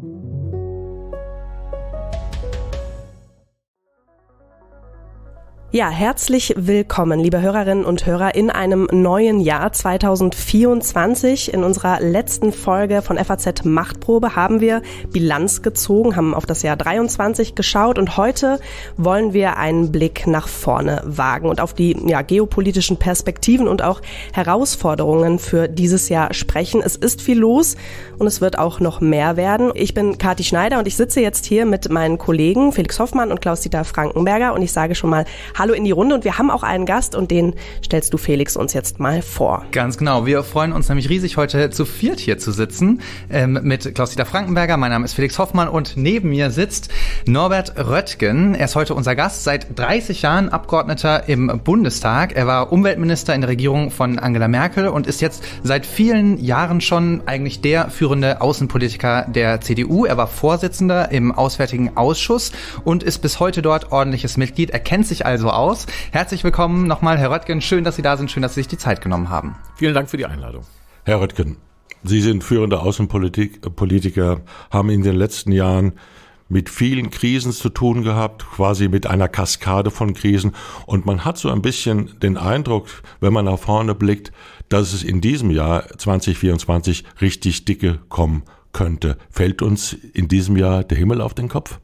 Thank you. Ja, herzlich willkommen, liebe Hörerinnen und Hörer, in einem neuen Jahr 2024. In unserer letzten Folge von FAZ Machtprobe haben wir Bilanz gezogen, haben auf das Jahr 23 geschaut und heute wollen wir einen Blick nach vorne wagen und auf die ja, geopolitischen Perspektiven und auch Herausforderungen für dieses Jahr sprechen. Es ist viel los und es wird auch noch mehr werden. Ich bin Kati Schneider und ich sitze jetzt hier mit meinen Kollegen Felix Hoffmann und Klaus-Dieter Frankenberger und ich sage schon mal Hallo in die Runde und wir haben auch einen Gast und den stellst du Felix uns jetzt mal vor. Ganz genau. Wir freuen uns nämlich riesig, heute zu viert hier zu sitzen ähm, mit Klaus-Dieter Frankenberger. Mein Name ist Felix Hoffmann und neben mir sitzt Norbert Röttgen. Er ist heute unser Gast, seit 30 Jahren Abgeordneter im Bundestag. Er war Umweltminister in der Regierung von Angela Merkel und ist jetzt seit vielen Jahren schon eigentlich der führende Außenpolitiker der CDU. Er war Vorsitzender im Auswärtigen Ausschuss und ist bis heute dort ordentliches Mitglied. Er kennt sich also aus. Herzlich willkommen nochmal, Herr Röttgen. Schön, dass Sie da sind. Schön, dass Sie sich die Zeit genommen haben. Vielen Dank für die Einladung. Herr Röttgen, Sie sind führender Außenpolitiker, äh, haben in den letzten Jahren mit vielen Krisen zu tun gehabt, quasi mit einer Kaskade von Krisen. Und man hat so ein bisschen den Eindruck, wenn man nach vorne blickt, dass es in diesem Jahr 2024 richtig dicke kommen könnte. Fällt uns in diesem Jahr der Himmel auf den Kopf?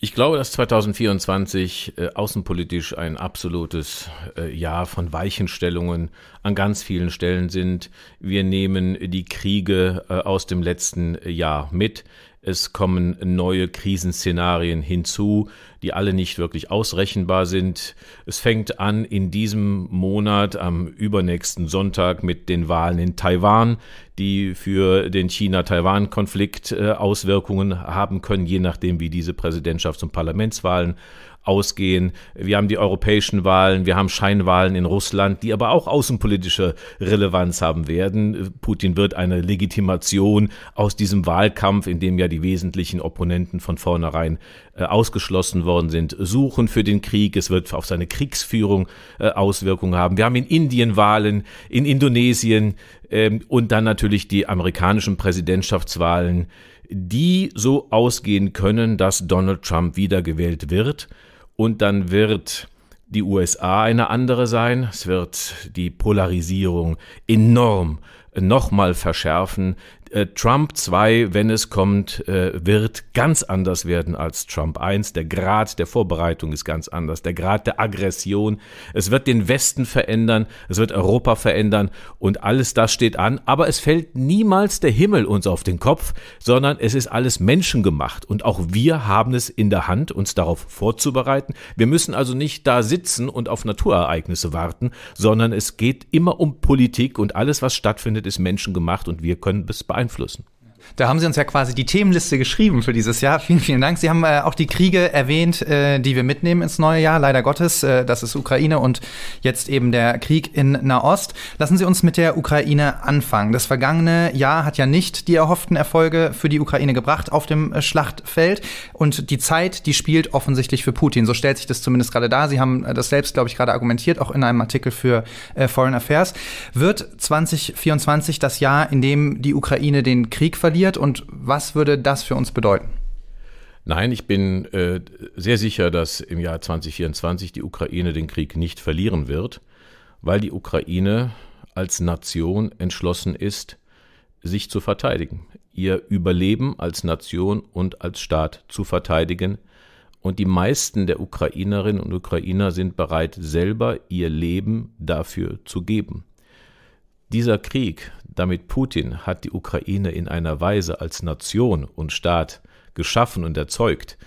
Ich glaube, dass 2024 äh, außenpolitisch ein absolutes äh, Jahr von Weichenstellungen an ganz vielen Stellen sind. Wir nehmen die Kriege äh, aus dem letzten Jahr mit es kommen neue Krisenszenarien hinzu, die alle nicht wirklich ausrechenbar sind. Es fängt an in diesem Monat am übernächsten Sonntag mit den Wahlen in Taiwan, die für den China-Taiwan-Konflikt äh, Auswirkungen haben können, je nachdem, wie diese Präsidentschafts- und Parlamentswahlen ausgehen. Wir haben die europäischen Wahlen, wir haben Scheinwahlen in Russland, die aber auch außenpolitische Relevanz haben werden. Putin wird eine Legitimation aus diesem Wahlkampf, in dem ja die wesentlichen Opponenten von vornherein äh, ausgeschlossen worden sind, suchen für den Krieg. Es wird auf seine Kriegsführung äh, Auswirkungen haben. Wir haben in Indien Wahlen, in Indonesien ähm, und dann natürlich die amerikanischen Präsidentschaftswahlen, die so ausgehen können, dass Donald Trump wiedergewählt wird. Und dann wird die USA eine andere sein. Es wird die Polarisierung enorm nochmal verschärfen, äh, Trump 2, wenn es kommt, äh, wird ganz anders werden als Trump 1. Der Grad der Vorbereitung ist ganz anders, der Grad der Aggression. Es wird den Westen verändern, es wird Europa verändern und alles das steht an. Aber es fällt niemals der Himmel uns auf den Kopf, sondern es ist alles menschengemacht. Und auch wir haben es in der Hand, uns darauf vorzubereiten. Wir müssen also nicht da sitzen und auf Naturereignisse warten, sondern es geht immer um Politik und alles, was stattfindet, ist menschengemacht und wir können es beeinflussen beeinflussen. Da haben Sie uns ja quasi die Themenliste geschrieben für dieses Jahr. Vielen, vielen Dank. Sie haben äh, auch die Kriege erwähnt, äh, die wir mitnehmen ins neue Jahr, leider Gottes. Äh, das ist Ukraine und jetzt eben der Krieg in Nahost. Lassen Sie uns mit der Ukraine anfangen. Das vergangene Jahr hat ja nicht die erhofften Erfolge für die Ukraine gebracht auf dem äh, Schlachtfeld. Und die Zeit, die spielt offensichtlich für Putin. So stellt sich das zumindest gerade dar. Sie haben äh, das selbst, glaube ich, gerade argumentiert, auch in einem Artikel für äh, Foreign Affairs. Wird 2024 das Jahr, in dem die Ukraine den Krieg verliert? verliert und was würde das für uns bedeuten? Nein, ich bin äh, sehr sicher, dass im Jahr 2024 die Ukraine den Krieg nicht verlieren wird, weil die Ukraine als Nation entschlossen ist, sich zu verteidigen, ihr Überleben als Nation und als Staat zu verteidigen. Und die meisten der Ukrainerinnen und Ukrainer sind bereit, selber ihr Leben dafür zu geben. Dieser Krieg, damit Putin, hat die Ukraine in einer Weise als Nation und Staat geschaffen und erzeugt,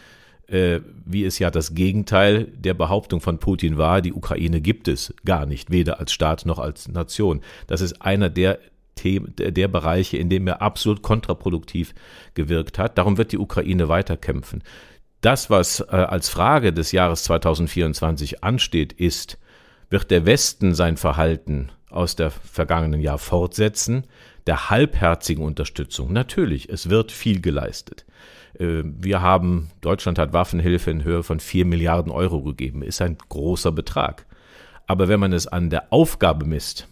äh, wie es ja das Gegenteil der Behauptung von Putin war, die Ukraine gibt es gar nicht, weder als Staat noch als Nation. Das ist einer der der Bereiche, in dem er absolut kontraproduktiv gewirkt hat. Darum wird die Ukraine weiterkämpfen. Das, was äh, als Frage des Jahres 2024 ansteht, ist, wird der Westen sein Verhalten aus der vergangenen Jahr fortsetzen, der halbherzigen Unterstützung. Natürlich, es wird viel geleistet. Äh, wir haben, Deutschland hat Waffenhilfe in Höhe von 4 Milliarden Euro gegeben, ist ein großer Betrag. Aber wenn man es an der Aufgabe misst,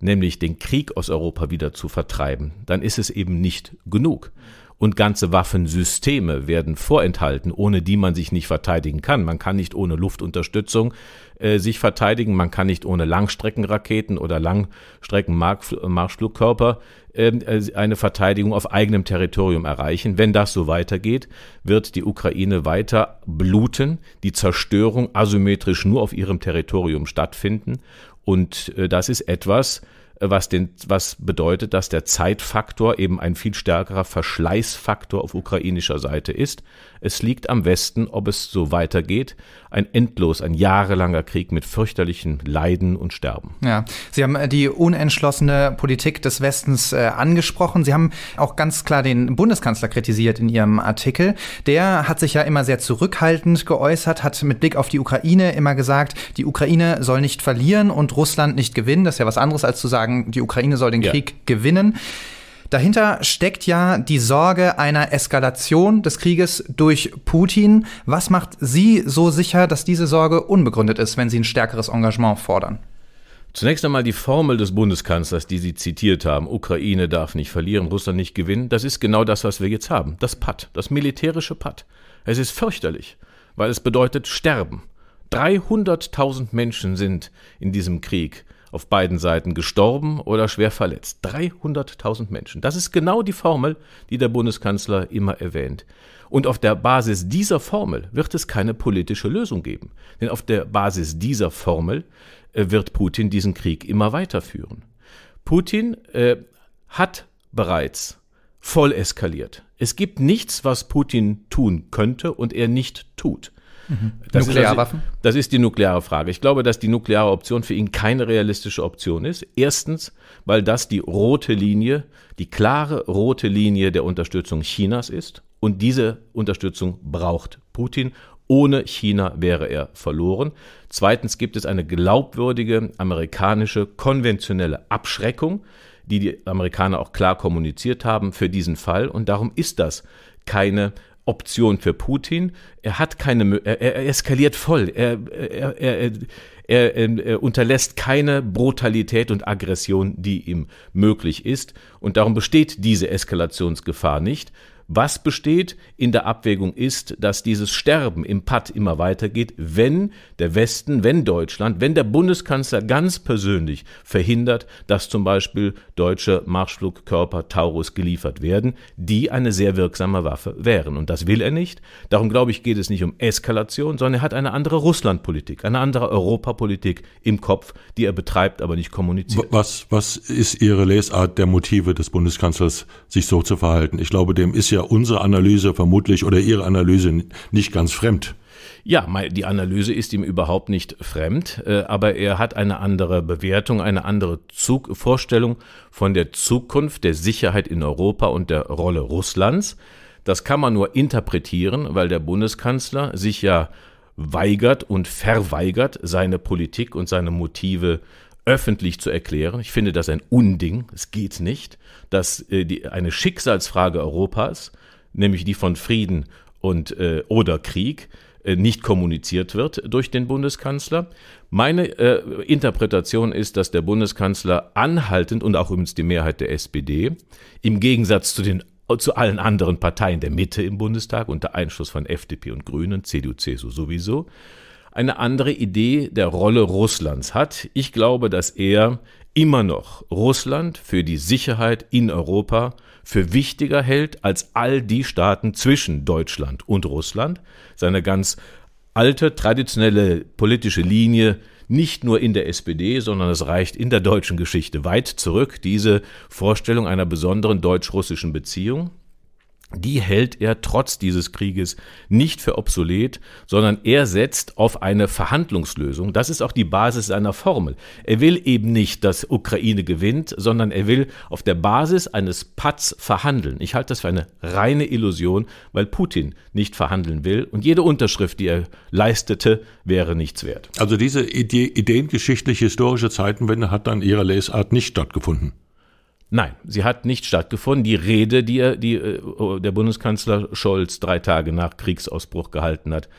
nämlich den Krieg aus Europa wieder zu vertreiben, dann ist es eben nicht genug und ganze Waffensysteme werden vorenthalten, ohne die man sich nicht verteidigen kann. Man kann nicht ohne Luftunterstützung äh, sich verteidigen, man kann nicht ohne Langstreckenraketen oder Langstreckenmarschflugkörper ähm, äh, eine Verteidigung auf eigenem Territorium erreichen. Wenn das so weitergeht, wird die Ukraine weiter bluten, die Zerstörung asymmetrisch nur auf ihrem Territorium stattfinden und äh, das ist etwas, äh, was, den, was bedeutet, dass der Zeitfaktor eben ein viel stärkerer Verschleißfaktor auf ukrainischer Seite ist. Es liegt am Westen, ob es so weitergeht, ein endlos, ein jahrelanger Krieg mit fürchterlichen Leiden und Sterben. Ja, Sie haben äh, die unentschlossene Politik des Westens äh, angesprochen. Sie haben auch ganz klar den Bundeskanzler kritisiert in Ihrem Artikel. Der hat sich ja immer sehr zurückhaltend geäußert, hat mit Blick auf die Ukraine immer gesagt, die Ukraine soll nicht verlieren und Russland nicht gewinnen. Das ist ja was anderes als zu sagen, sagen, die Ukraine soll den ja. Krieg gewinnen. Dahinter steckt ja die Sorge einer Eskalation des Krieges durch Putin. Was macht Sie so sicher, dass diese Sorge unbegründet ist, wenn Sie ein stärkeres Engagement fordern? Zunächst einmal die Formel des Bundeskanzlers, die Sie zitiert haben. Ukraine darf nicht verlieren, Russland nicht gewinnen. Das ist genau das, was wir jetzt haben. Das PAD, das militärische PAD. Es ist fürchterlich, weil es bedeutet Sterben. 300.000 Menschen sind in diesem Krieg auf beiden Seiten gestorben oder schwer verletzt. 300.000 Menschen. Das ist genau die Formel, die der Bundeskanzler immer erwähnt. Und auf der Basis dieser Formel wird es keine politische Lösung geben. Denn auf der Basis dieser Formel äh, wird Putin diesen Krieg immer weiterführen. Putin äh, hat bereits voll eskaliert. Es gibt nichts, was Putin tun könnte und er nicht tut. Mhm. Das Nuklearwaffen? Ist also, das ist die nukleare Frage. Ich glaube, dass die nukleare Option für ihn keine realistische Option ist. Erstens, weil das die rote Linie, die klare rote Linie der Unterstützung Chinas ist. Und diese Unterstützung braucht Putin. Ohne China wäre er verloren. Zweitens gibt es eine glaubwürdige amerikanische konventionelle Abschreckung, die die Amerikaner auch klar kommuniziert haben für diesen Fall. Und darum ist das keine Option für Putin. Er hat keine, er, er eskaliert voll. Er, er, ähm, er, unterlässt keine Brutalität und Aggression, die ihm möglich ist. Und darum besteht diese Eskalationsgefahr nicht. Was besteht in der Abwägung ist, dass dieses Sterben im Patt immer weitergeht, wenn der Westen, wenn Deutschland, wenn der Bundeskanzler ganz persönlich verhindert, dass zum Beispiel deutsche Marschflugkörper Taurus geliefert werden, die eine sehr wirksame Waffe wären. Und das will er nicht. Darum glaube ich, geht es nicht um Eskalation, sondern er hat eine andere Russlandpolitik, eine andere Europapolitik im Kopf, die er betreibt, aber nicht kommuniziert. Was, was ist Ihre Lesart der Motive des Bundeskanzlers, sich so zu verhalten? Ich glaube, dem ist ja unsere Analyse vermutlich oder Ihre Analyse nicht ganz fremd. Ja, die Analyse ist ihm überhaupt nicht fremd, äh, aber er hat eine andere Bewertung, eine andere Zug Vorstellung von der Zukunft der Sicherheit in Europa und der Rolle Russlands. Das kann man nur interpretieren, weil der Bundeskanzler sich ja weigert und verweigert, seine Politik und seine Motive öffentlich zu erklären. Ich finde das ein Unding, es geht nicht dass äh, die, eine Schicksalsfrage Europas, nämlich die von Frieden und äh, oder Krieg, äh, nicht kommuniziert wird durch den Bundeskanzler. Meine äh, Interpretation ist, dass der Bundeskanzler anhaltend und auch übrigens die Mehrheit der SPD im Gegensatz zu den zu allen anderen Parteien der Mitte im Bundestag unter Einschluss von FDP und Grünen, CDU, CSU sowieso eine andere Idee der Rolle Russlands hat. Ich glaube, dass er immer noch Russland für die Sicherheit in Europa für wichtiger hält als all die Staaten zwischen Deutschland und Russland, seine ganz alte traditionelle politische Linie nicht nur in der SPD, sondern es reicht in der deutschen Geschichte weit zurück, diese Vorstellung einer besonderen deutsch-russischen Beziehung die hält er trotz dieses Krieges nicht für obsolet, sondern er setzt auf eine Verhandlungslösung. Das ist auch die Basis seiner Formel. Er will eben nicht, dass Ukraine gewinnt, sondern er will auf der Basis eines Patz verhandeln. Ich halte das für eine reine Illusion, weil Putin nicht verhandeln will und jede Unterschrift, die er leistete, wäre nichts wert. Also diese ideengeschichtlich historische Zeitenwende hat dann ihrer Lesart nicht stattgefunden. Nein, sie hat nicht stattgefunden. Die Rede, die, er, die äh, oh, der Bundeskanzler Scholz drei Tage nach Kriegsausbruch gehalten hat,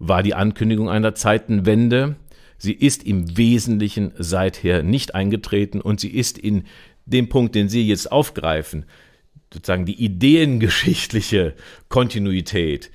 war die Ankündigung einer Zeitenwende. Sie ist im Wesentlichen seither nicht eingetreten und sie ist in dem Punkt, den Sie jetzt aufgreifen, sozusagen die ideengeschichtliche Kontinuität,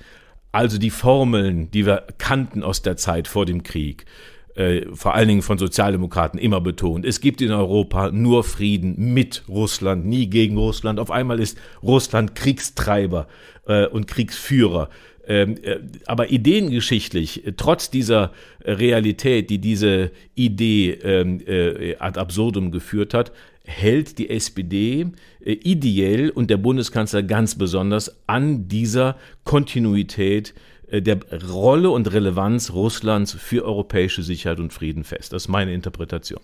also die Formeln, die wir kannten aus der Zeit vor dem Krieg, äh, vor allen Dingen von Sozialdemokraten immer betont. Es gibt in Europa nur Frieden mit Russland, nie gegen Russland. Auf einmal ist Russland Kriegstreiber äh, und Kriegsführer. Ähm, äh, aber ideengeschichtlich, äh, trotz dieser Realität, die diese Idee ähm, äh, ad absurdum geführt hat, hält die SPD ideell und der Bundeskanzler ganz besonders an dieser Kontinuität äh, der Rolle und Relevanz Russlands für europäische Sicherheit und Frieden fest. Das ist meine Interpretation.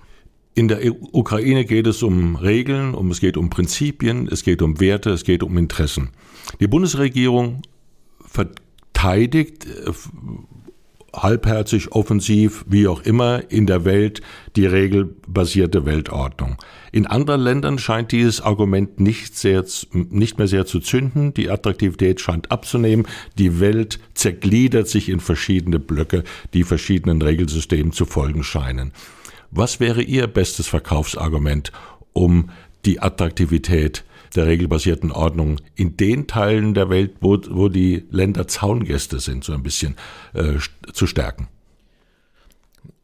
In der e-, Ukraine geht es um Regeln, um, es geht um Prinzipien, es geht um Werte, es geht um Interessen. Die Bundesregierung verteidigt äh, halbherzig, offensiv, wie auch immer, in der Welt die regelbasierte Weltordnung. In anderen Ländern scheint dieses Argument nicht, sehr, nicht mehr sehr zu zünden, die Attraktivität scheint abzunehmen, die Welt zergliedert sich in verschiedene Blöcke, die verschiedenen Regelsystemen zu folgen scheinen. Was wäre Ihr bestes Verkaufsargument, um die Attraktivität der regelbasierten Ordnung in den Teilen der Welt, wo, wo die Länder Zaungäste sind, so ein bisschen äh, zu stärken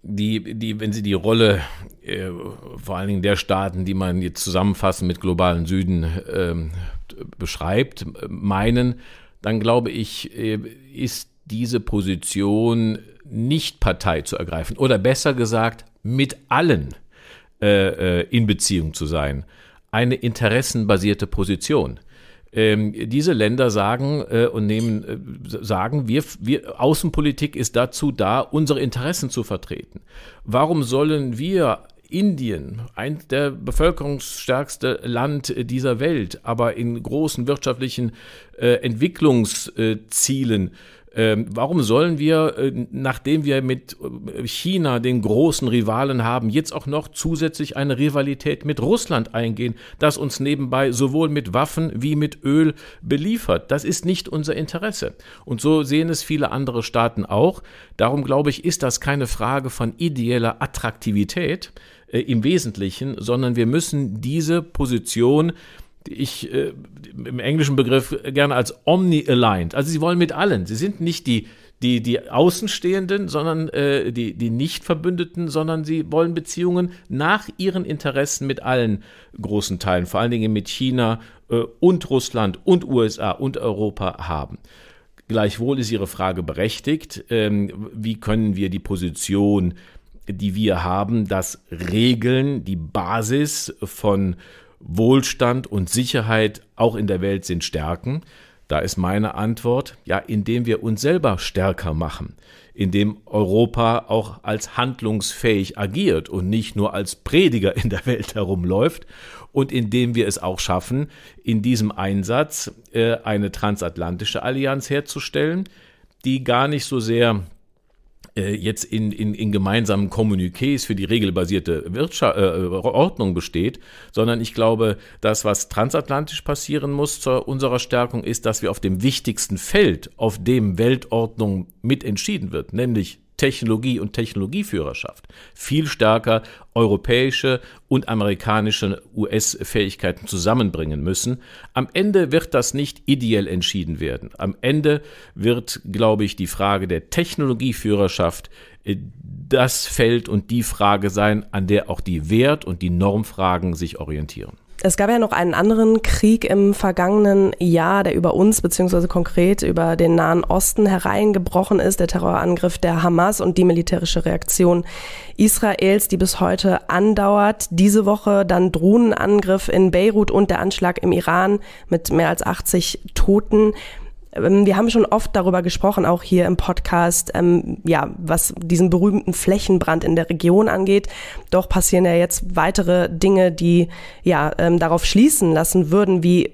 die, die, wenn Sie die Rolle äh, vor allen Dingen der Staaten, die man jetzt zusammenfassen mit globalen Süden äh, beschreibt, meinen, dann glaube ich, äh, ist diese Position nicht Partei zu ergreifen oder besser gesagt, mit allen äh, äh, in Beziehung zu sein eine interessenbasierte Position. Ähm, diese Länder sagen äh, und nehmen, äh, sagen, wir, wir, Außenpolitik ist dazu da, unsere Interessen zu vertreten. Warum sollen wir Indien, ein der bevölkerungsstärkste Land äh, dieser Welt, aber in großen wirtschaftlichen äh, Entwicklungszielen ähm, warum sollen wir, äh, nachdem wir mit äh, China den großen Rivalen haben, jetzt auch noch zusätzlich eine Rivalität mit Russland eingehen, das uns nebenbei sowohl mit Waffen wie mit Öl beliefert? Das ist nicht unser Interesse. Und so sehen es viele andere Staaten auch. Darum glaube ich, ist das keine Frage von ideeller Attraktivität äh, im Wesentlichen, sondern wir müssen diese Position, ich äh, im englischen Begriff gerne als omni-aligned. Also sie wollen mit allen. Sie sind nicht die, die, die Außenstehenden, sondern äh, die, die Nicht-Verbündeten, sondern sie wollen Beziehungen nach ihren Interessen mit allen großen Teilen, vor allen Dingen mit China äh, und Russland und USA und Europa haben. Gleichwohl ist Ihre Frage berechtigt. Ähm, wie können wir die Position, die wir haben, das regeln, die Basis von äh, Wohlstand und Sicherheit auch in der Welt sind Stärken? Da ist meine Antwort, ja, indem wir uns selber stärker machen, indem Europa auch als handlungsfähig agiert und nicht nur als Prediger in der Welt herumläuft und indem wir es auch schaffen, in diesem Einsatz äh, eine transatlantische Allianz herzustellen, die gar nicht so sehr äh, jetzt in, in, in gemeinsamen Kommuniqués für die regelbasierte Wirtschaft, äh, Ordnung besteht, sondern ich glaube, das, was transatlantisch passieren muss zu unserer Stärkung, ist, dass wir auf dem wichtigsten Feld, auf dem Weltordnung mit entschieden wird, nämlich Technologie und Technologieführerschaft viel stärker europäische und amerikanische US-Fähigkeiten zusammenbringen müssen. Am Ende wird das nicht ideell entschieden werden. Am Ende wird, glaube ich, die Frage der Technologieführerschaft äh, das Feld und die Frage sein, an der auch die Wert- und die Normfragen sich orientieren. Es gab ja noch einen anderen Krieg im vergangenen Jahr, der über uns beziehungsweise konkret über den Nahen Osten hereingebrochen ist, der Terrorangriff der Hamas und die militärische Reaktion Israels, die bis heute andauert. Diese Woche dann Drohnenangriff in Beirut und der Anschlag im Iran mit mehr als 80 Toten. Ähm, wir haben schon oft darüber gesprochen, auch hier im Podcast, ähm, ja, was diesen berühmten Flächenbrand in der Region angeht. Doch passieren ja jetzt weitere Dinge, die ja ähm, darauf schließen lassen würden, wie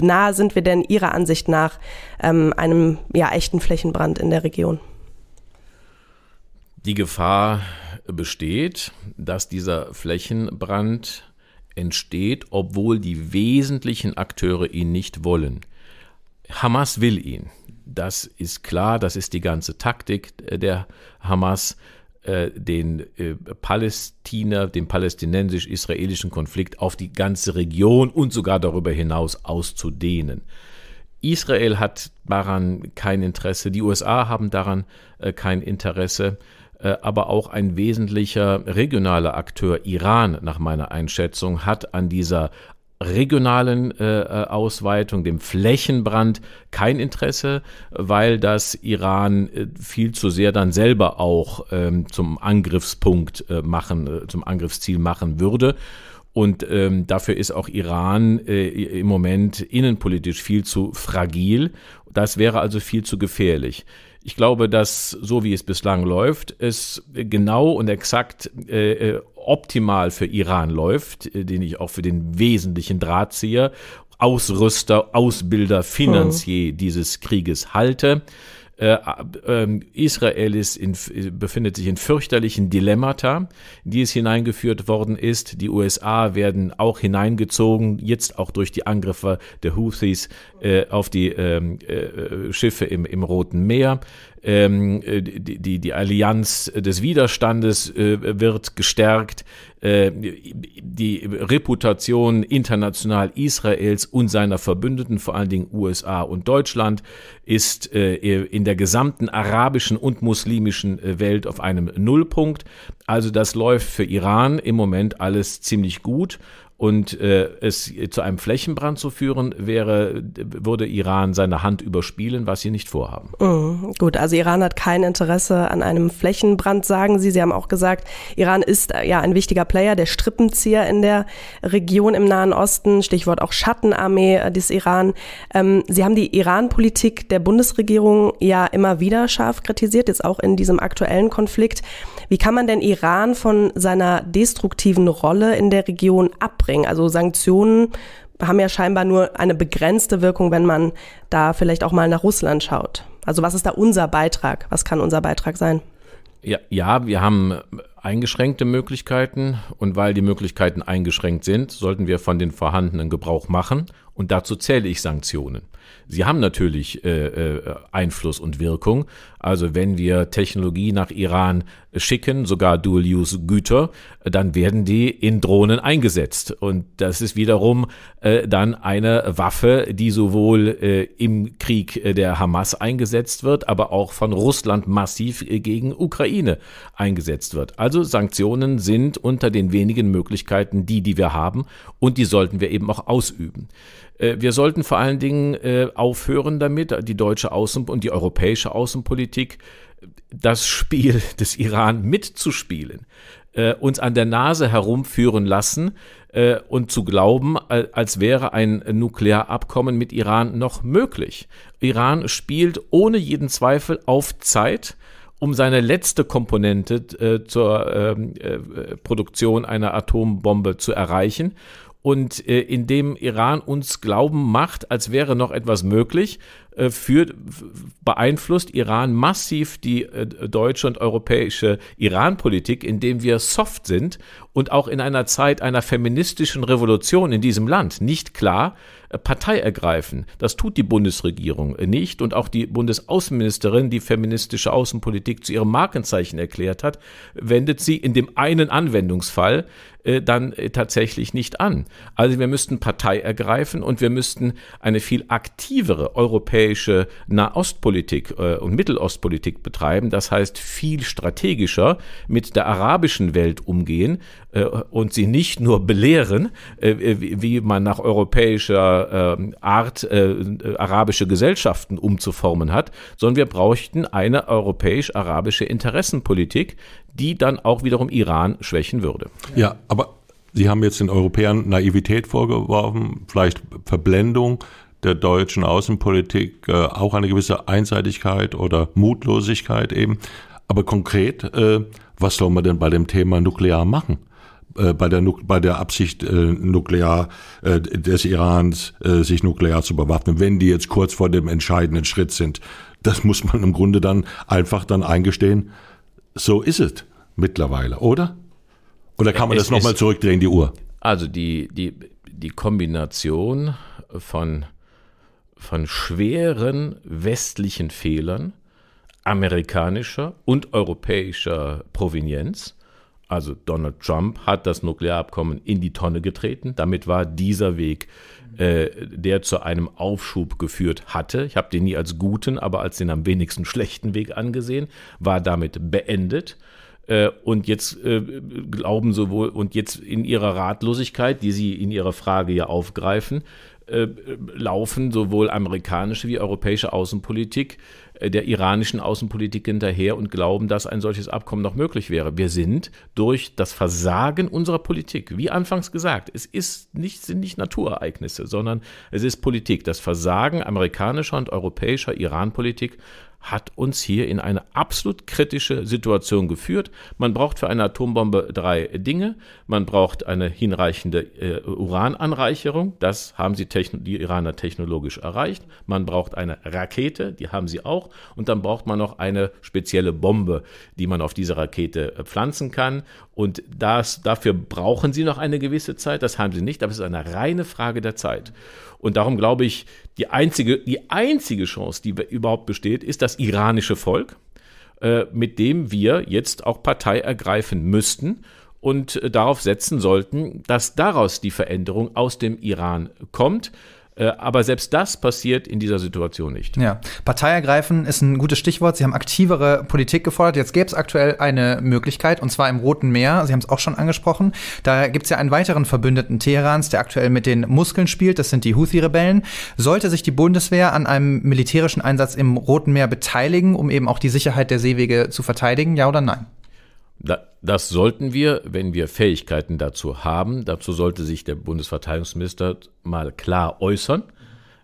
nah sind wir denn Ihrer Ansicht nach ähm, einem ja echten Flächenbrand in der Region? Die Gefahr besteht, dass dieser Flächenbrand entsteht, obwohl die wesentlichen Akteure ihn nicht wollen. Hamas will ihn. Das ist klar, das ist die ganze Taktik äh, der Hamas, äh, den äh, Palästiner, den palästinensisch-israelischen Konflikt auf die ganze Region und sogar darüber hinaus auszudehnen. Israel hat daran kein Interesse, die USA haben daran kein Interesse aber auch ein wesentlicher regionaler Akteur Iran nach meiner Einschätzung hat an dieser regionalen äh, äh, Ausweitung, dem Flächenbrand kein Interesse, weil das Iran äh, viel zu sehr dann selber auch ähm, zum Angriffspunkt äh, machen, äh, zum Angriffsziel machen würde. Und ähm, dafür ist auch Iran äh, im Moment innenpolitisch viel zu fragil. Das wäre also viel zu gefährlich. Ich glaube, dass so wie es bislang läuft, es genau und exakt äh, optimal für Iran läuft, äh, den ich auch für den wesentlichen Drahtzieher, Ausrüster, Ausbilder, hm. Finanzier dieses Krieges halte. Äh, ähm, Israel ist in, äh, befindet sich in fürchterlichen Dilemmata, die es hineingeführt worden ist. Die USA werden auch hineingezogen, jetzt auch durch die Angriffe der Houthis äh, auf die ähm, Schiffe im, im Roten Meer ähm, äh, die, die, die Allianz des Widerstandes äh, wird gestärkt, äh, die Reputation international Israels und seiner Verbündeten, vor allen Dingen USA und Deutschland, ist äh, in der gesamten arabischen und muslimischen äh, Welt auf einem Nullpunkt. Also das läuft für Iran im Moment alles ziemlich gut und äh, es zu einem Flächenbrand zu führen, wäre, würde Iran seine Hand überspielen, was sie nicht vorhaben. Mhm. Gut, also Iran hat kein Interesse an einem Flächenbrand, sagen Sie. Sie haben auch gesagt, Iran ist äh, ja ein wichtiger Player, der Strippenzieher in der Region im Nahen Osten, Stichwort auch Schattenarmee äh, des Iran. Ähm, Sie haben die Iran-Politik der Bundesregierung ja immer wieder scharf kritisiert, jetzt auch in diesem aktuellen Konflikt. Wie kann man denn Iran von seiner destruktiven Rolle in der Region abbringen? bringen. Also Sanktionen haben ja scheinbar nur eine begrenzte Wirkung, wenn man da vielleicht auch mal nach Russland schaut. Also was ist da unser Beitrag? Was kann unser Beitrag sein? Ja, ja, wir haben eingeschränkte Möglichkeiten und weil die Möglichkeiten eingeschränkt sind, sollten wir von den vorhandenen Gebrauch machen und dazu zähle ich Sanktionen. Sie haben natürlich äh, äh Einfluss und Wirkung, also wenn wir Technologie nach Iran schicken, sogar Dual-Use-Güter, dann werden die in Drohnen eingesetzt. Und das ist wiederum äh, dann eine Waffe, die sowohl äh, im Krieg äh, der Hamas eingesetzt wird, aber auch von Russland massiv äh, gegen Ukraine eingesetzt wird. Also Sanktionen sind unter den wenigen Möglichkeiten die, die wir haben und die sollten wir eben auch ausüben. Äh, wir sollten vor allen Dingen aufhören damit, die deutsche Außen- und die europäische Außenpolitik Politik, das Spiel des Iran mitzuspielen, äh, uns an der Nase herumführen lassen äh, und zu glauben, als wäre ein Nuklearabkommen mit Iran noch möglich. Iran spielt ohne jeden Zweifel auf Zeit um seine letzte Komponente äh, zur ähm, äh, Produktion einer Atombombe zu erreichen. Und äh, indem Iran uns glauben macht, als wäre noch etwas möglich, äh, führt, beeinflusst Iran massiv die äh, deutsche und europäische Iran-Politik, indem wir soft sind und auch in einer Zeit einer feministischen Revolution in diesem Land nicht klar äh, Partei ergreifen. Das tut die Bundesregierung nicht und auch die Bundesaußenministerin, die feministische Außenpolitik zu ihrem Markenzeichen erklärt hat, wendet sie in dem einen Anwendungsfall dann tatsächlich nicht an. Also wir müssten Partei ergreifen und wir müssten eine viel aktivere europäische europäische Nahostpolitik äh, und Mittelostpolitik betreiben. Das heißt, viel strategischer mit der arabischen Welt umgehen äh, und sie nicht nur belehren, äh, wie, wie man nach europäischer ähm, Art arabische Gesellschaften umzuformen hat, sondern wir bräuchten eine europäisch-arabische Interessenpolitik, die dann auch wiederum Iran schwächen würde. Ja, aber Sie haben jetzt den Europäern Naivität vorgeworfen, vielleicht Verblendung der deutschen Außenpolitik äh, auch eine gewisse Einseitigkeit oder Mutlosigkeit eben. Aber konkret, äh, was soll man denn bei dem Thema nuklear machen? Äh, bei, der, bei der Absicht äh, nuklear äh, des Irans, äh, sich nuklear zu bewaffnen, wenn die jetzt kurz vor dem entscheidenden Schritt sind. Das muss man im Grunde dann einfach dann eingestehen. So ist es mittlerweile, oder? Oder kann man es, das nochmal zurückdrehen, die Uhr? Also die, die, die Kombination von von schweren westlichen Fehlern amerikanischer und europäischer Provenienz. Also Donald Trump hat das Nuklearabkommen in die Tonne getreten. Damit war dieser Weg, äh, der zu einem Aufschub geführt hatte, ich habe den nie als guten, aber als den am wenigsten schlechten Weg angesehen, war damit beendet äh, und jetzt äh, glauben sowohl und jetzt in ihrer Ratlosigkeit, die sie in ihrer Frage ja aufgreifen, äh, laufen sowohl amerikanische wie europäische Außenpolitik äh, der iranischen Außenpolitik hinterher und glauben, dass ein solches Abkommen noch möglich wäre. Wir sind durch das Versagen unserer Politik, wie anfangs gesagt, es ist nicht, sind nicht Naturereignisse, sondern es ist Politik. Das Versagen amerikanischer und europäischer Iranpolitik hat uns hier in eine absolut kritische Situation geführt. Man braucht für eine Atombombe drei Dinge. Man braucht eine hinreichende äh, Urananreicherung. Das haben sie die Iraner technologisch erreicht. Man braucht eine Rakete, die haben sie auch. Und dann braucht man noch eine spezielle Bombe, die man auf diese Rakete äh, pflanzen kann. Und das, dafür brauchen sie noch eine gewisse Zeit, das haben sie nicht, aber es ist eine reine Frage der Zeit. Und darum glaube ich, die einzige, die einzige Chance, die überhaupt besteht, ist das iranische Volk, äh, mit dem wir jetzt auch Partei ergreifen müssten und äh, darauf setzen sollten, dass daraus die Veränderung aus dem Iran kommt. Äh, aber selbst das passiert in dieser Situation nicht. Ja, Partei ergreifen ist ein gutes Stichwort. Sie haben aktivere Politik gefordert. Jetzt gäbe es aktuell eine Möglichkeit, und zwar im Roten Meer. Sie haben es auch schon angesprochen. Da gibt es ja einen weiteren Verbündeten Teherans, der aktuell mit den Muskeln spielt. Das sind die Houthi-Rebellen. Sollte sich die Bundeswehr an einem militärischen Einsatz im Roten Meer beteiligen, um eben auch die Sicherheit der Seewege zu verteidigen, ja oder nein? das sollten wir, wenn wir Fähigkeiten dazu haben, dazu sollte sich der Bundesverteidigungsminister mal klar äußern.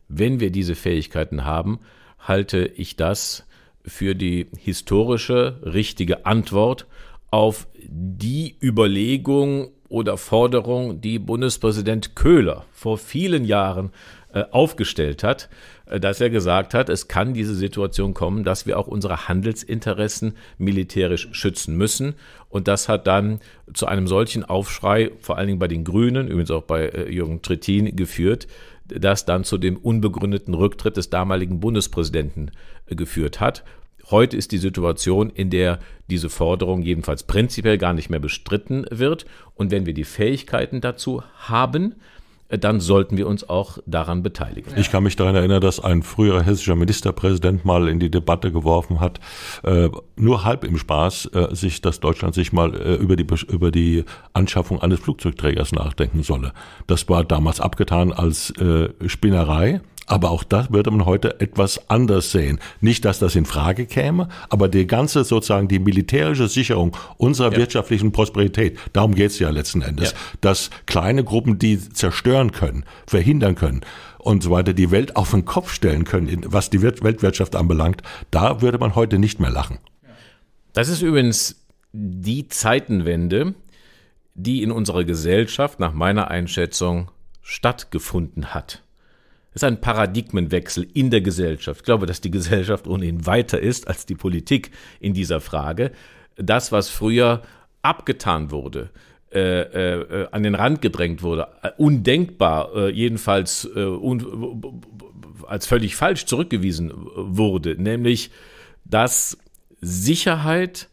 Wenn wir diese Fähigkeiten haben, halte ich das für die historische richtige Antwort auf die Überlegung oder Forderung, die Bundespräsident Köhler vor vielen Jahren äh, aufgestellt hat, äh, dass er gesagt hat, es kann diese Situation kommen, dass wir auch unsere Handelsinteressen militärisch schützen müssen. Und das hat dann zu einem solchen Aufschrei, vor allen Dingen bei den Grünen, übrigens auch bei äh, Jürgen Trittin, geführt, das dann zu dem unbegründeten Rücktritt des damaligen Bundespräsidenten äh, geführt hat. Heute ist die Situation, in der diese Forderung jedenfalls prinzipiell gar nicht mehr bestritten wird. Und wenn wir die Fähigkeiten dazu haben, dann sollten wir uns auch daran beteiligen. Ich kann mich daran erinnern, dass ein früherer hessischer Ministerpräsident mal in die Debatte geworfen hat, äh, nur halb im Spaß, äh, sich, dass Deutschland sich mal äh, über, die, über die Anschaffung eines Flugzeugträgers nachdenken solle. Das war damals abgetan als äh, Spinnerei. Aber auch das würde man heute etwas anders sehen. Nicht, dass das in Frage käme, aber die ganze sozusagen die militärische Sicherung unserer ja. wirtschaftlichen Prosperität, darum geht es ja letzten Endes, ja. dass kleine Gruppen, die zerstören können, verhindern können, und so weiter die Welt auf den Kopf stellen können, was die Weltwirtschaft anbelangt, da würde man heute nicht mehr lachen. Das ist übrigens die Zeitenwende, die in unserer Gesellschaft nach meiner Einschätzung stattgefunden hat ist ein Paradigmenwechsel in der Gesellschaft. Ich glaube, dass die Gesellschaft ohnehin weiter ist als die Politik in dieser Frage. Das, was früher abgetan wurde, äh, äh, an den Rand gedrängt wurde, äh, undenkbar, äh, jedenfalls äh, un als völlig falsch zurückgewiesen wurde, nämlich dass Sicherheit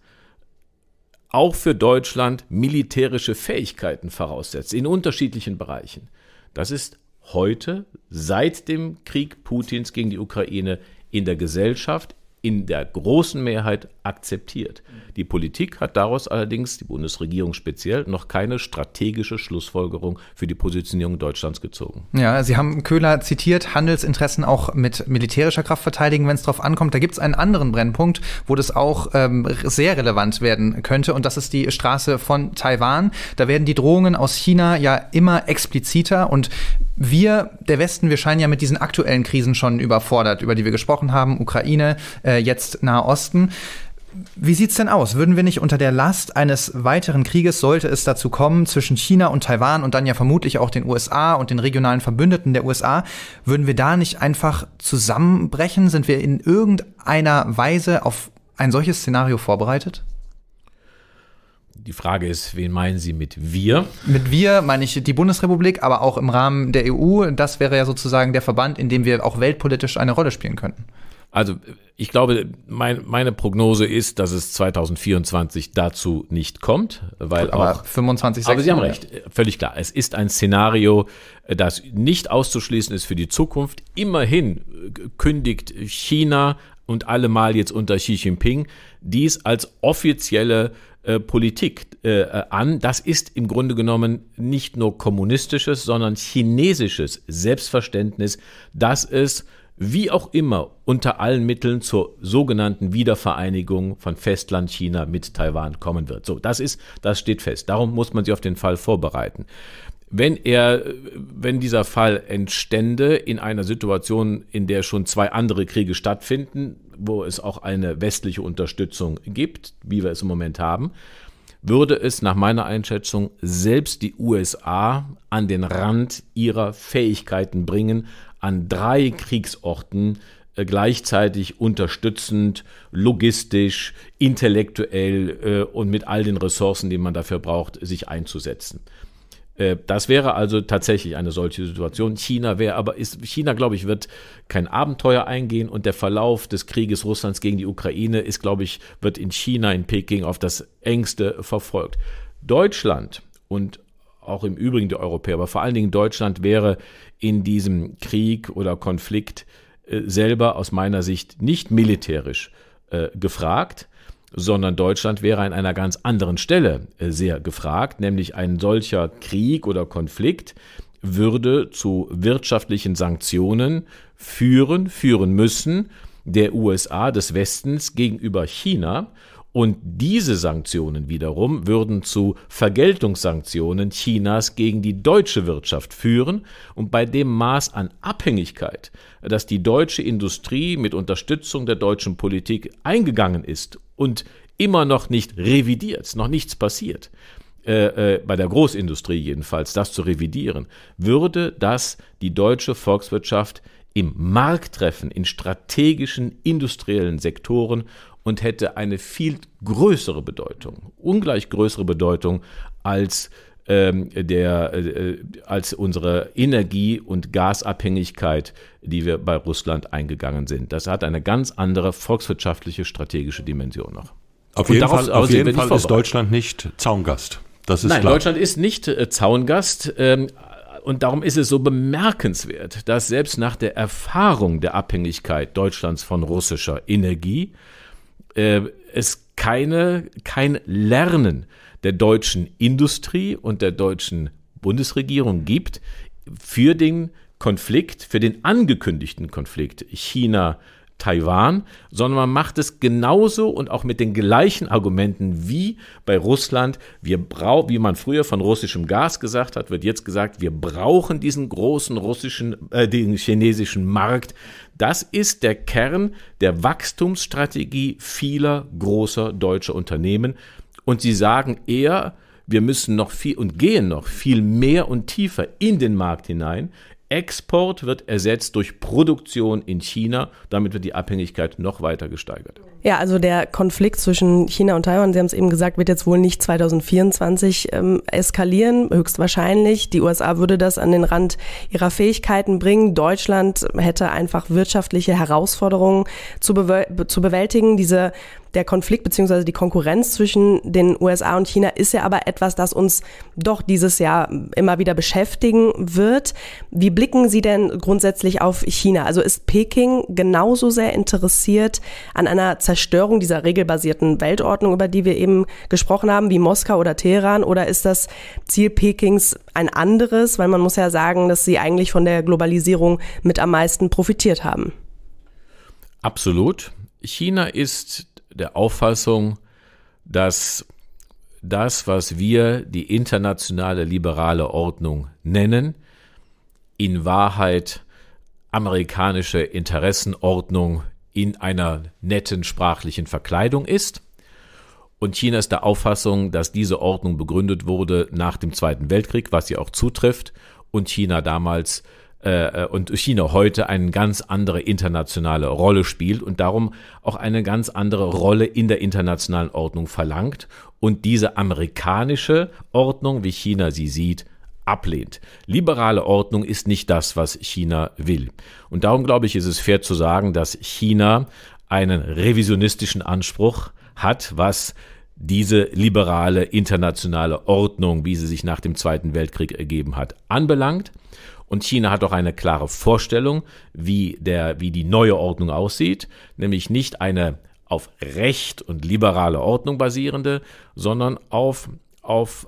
auch für Deutschland militärische Fähigkeiten voraussetzt, in unterschiedlichen Bereichen. Das ist heute seit dem Krieg Putins gegen die Ukraine in der Gesellschaft, in der großen Mehrheit akzeptiert. Die Politik hat daraus allerdings, die Bundesregierung speziell, noch keine strategische Schlussfolgerung für die Positionierung Deutschlands gezogen. Ja, Sie haben Köhler zitiert, Handelsinteressen auch mit militärischer Kraft verteidigen, wenn es darauf ankommt. Da gibt es einen anderen Brennpunkt, wo das auch ähm, sehr relevant werden könnte, und das ist die Straße von Taiwan. Da werden die Drohungen aus China ja immer expliziter und wir, der Westen, wir scheinen ja mit diesen aktuellen Krisen schon überfordert, über die wir gesprochen haben, Ukraine, äh, äh, jetzt Nahosten. Wie sieht es denn aus? Würden wir nicht unter der Last eines weiteren Krieges, sollte es dazu kommen, zwischen China und Taiwan und dann ja vermutlich auch den USA und den regionalen Verbündeten der USA, würden wir da nicht einfach zusammenbrechen? Sind wir in irgendeiner Weise auf ein solches Szenario vorbereitet? Die Frage ist, wen meinen Sie mit wir? Mit wir meine ich die Bundesrepublik, aber auch im Rahmen der EU. Das wäre ja sozusagen der Verband, in dem wir auch weltpolitisch eine Rolle spielen könnten. Also ich glaube, mein, meine Prognose ist, dass es 2024 dazu nicht kommt, weil aber auch 25. Aber Sie haben recht, völlig klar. Es ist ein Szenario, äh, das nicht auszuschließen ist für die Zukunft. Immerhin äh, kündigt China und allemal jetzt unter Xi Jinping dies als offizielle äh, Politik äh, an. Das ist im Grunde genommen nicht nur kommunistisches, sondern chinesisches Selbstverständnis, dass es wie auch immer unter allen Mitteln zur sogenannten Wiedervereinigung von Festland China mit Taiwan kommen wird. So, das ist, das steht fest. Darum muss man sich auf den Fall vorbereiten. Wenn er, wenn dieser Fall entstände in einer Situation, in der schon zwei andere Kriege stattfinden, wo es auch eine westliche Unterstützung gibt, wie wir es im Moment haben, würde es nach meiner Einschätzung selbst die USA an den Rand ihrer Fähigkeiten bringen, an drei Kriegsorten äh, gleichzeitig unterstützend, logistisch, intellektuell äh, und mit all den Ressourcen, die man dafür braucht, sich einzusetzen. Äh, das wäre also tatsächlich eine solche Situation. China wäre aber ist China, glaube ich, wird kein Abenteuer eingehen und der Verlauf des Krieges Russlands gegen die Ukraine ist, glaube ich, wird in China in Peking auf das engste verfolgt. Deutschland und auch im Übrigen der Europäer, aber vor allen Dingen Deutschland wäre in diesem Krieg oder Konflikt äh, selber aus meiner Sicht nicht militärisch äh, gefragt, sondern Deutschland wäre an einer ganz anderen Stelle äh, sehr gefragt, nämlich ein solcher Krieg oder Konflikt würde zu wirtschaftlichen Sanktionen führen, führen müssen der USA des Westens gegenüber China und diese Sanktionen wiederum würden zu Vergeltungssanktionen Chinas gegen die deutsche Wirtschaft führen und bei dem Maß an Abhängigkeit, das die deutsche Industrie mit Unterstützung der deutschen Politik eingegangen ist und immer noch nicht revidiert, noch nichts passiert, äh, äh, bei der Großindustrie jedenfalls, das zu revidieren, würde das die deutsche Volkswirtschaft im Markt treffen, in strategischen industriellen Sektoren und hätte eine viel größere Bedeutung, ungleich größere Bedeutung als ähm, der, äh, als unsere Energie- und Gasabhängigkeit, die wir bei Russland eingegangen sind. Das hat eine ganz andere volkswirtschaftliche, strategische Dimension noch. Auf und jeden Fall, auf jeden Fall ist Deutschland nicht Zaungast. Das ist Nein, klar. Deutschland ist nicht äh, Zaungast. Ähm, und darum ist es so bemerkenswert, dass selbst nach der Erfahrung der Abhängigkeit Deutschlands von russischer Energie äh, es keine, kein Lernen der deutschen Industrie und der deutschen Bundesregierung gibt für den Konflikt, für den angekündigten Konflikt China Taiwan, sondern man macht es genauso und auch mit den gleichen Argumenten wie bei Russland. Wir brau wie man früher von russischem Gas gesagt hat, wird jetzt gesagt, wir brauchen diesen großen russischen, äh, den chinesischen Markt. Das ist der Kern der Wachstumsstrategie vieler großer deutscher Unternehmen. Und sie sagen eher, wir müssen noch viel und gehen noch viel mehr und tiefer in den Markt hinein. Export wird ersetzt durch Produktion in China. Damit wird die Abhängigkeit noch weiter gesteigert. Ja, also der Konflikt zwischen China und Taiwan, Sie haben es eben gesagt, wird jetzt wohl nicht 2024 ähm, eskalieren, höchstwahrscheinlich. Die USA würde das an den Rand ihrer Fähigkeiten bringen. Deutschland hätte einfach wirtschaftliche Herausforderungen zu, be zu bewältigen. Diese der Konflikt beziehungsweise die Konkurrenz zwischen den USA und China ist ja aber etwas, das uns doch dieses Jahr immer wieder beschäftigen wird. Wie blicken Sie denn grundsätzlich auf China? Also ist Peking genauso sehr interessiert an einer Zerstörung Zerstörung dieser regelbasierten Weltordnung, über die wir eben gesprochen haben, wie Moskau oder Teheran? Oder ist das Ziel Pekings ein anderes? Weil man muss ja sagen, dass sie eigentlich von der Globalisierung mit am meisten profitiert haben. Absolut. China ist der Auffassung, dass das, was wir die internationale liberale Ordnung nennen, in Wahrheit amerikanische Interessenordnung in einer netten sprachlichen Verkleidung ist. Und China ist der Auffassung, dass diese Ordnung begründet wurde nach dem Zweiten Weltkrieg, was ja auch zutrifft, und China damals äh, äh, und China heute eine ganz andere internationale Rolle spielt und darum auch eine ganz andere Rolle in der internationalen Ordnung verlangt und diese amerikanische Ordnung, wie China sie sieht, ablehnt. Liberale Ordnung ist nicht das, was China will. Und darum glaube ich, ist es fair zu sagen, dass China einen revisionistischen Anspruch hat, was diese liberale internationale Ordnung, wie sie sich nach dem Zweiten Weltkrieg ergeben hat, anbelangt. Und China hat auch eine klare Vorstellung, wie, der, wie die neue Ordnung aussieht, nämlich nicht eine auf Recht und liberale Ordnung basierende, sondern auf, auf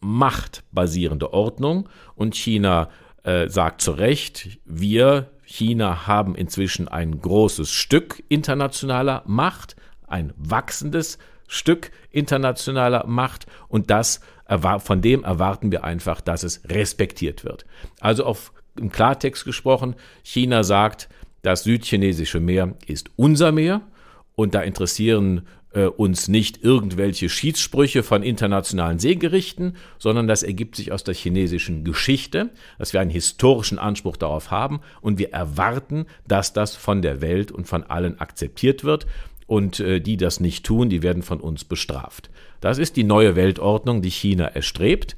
machtbasierende Ordnung und China äh, sagt zu Recht, wir, China, haben inzwischen ein großes Stück internationaler Macht, ein wachsendes Stück internationaler Macht und das von dem erwarten wir einfach, dass es respektiert wird. Also auf, im Klartext gesprochen, China sagt, das südchinesische Meer ist unser Meer und da interessieren äh, uns nicht irgendwelche Schiedssprüche von internationalen Seegerichten, sondern das ergibt sich aus der chinesischen Geschichte, dass wir einen historischen Anspruch darauf haben und wir erwarten, dass das von der Welt und von allen akzeptiert wird. Und äh, die das nicht tun, die werden von uns bestraft. Das ist die neue Weltordnung, die China erstrebt.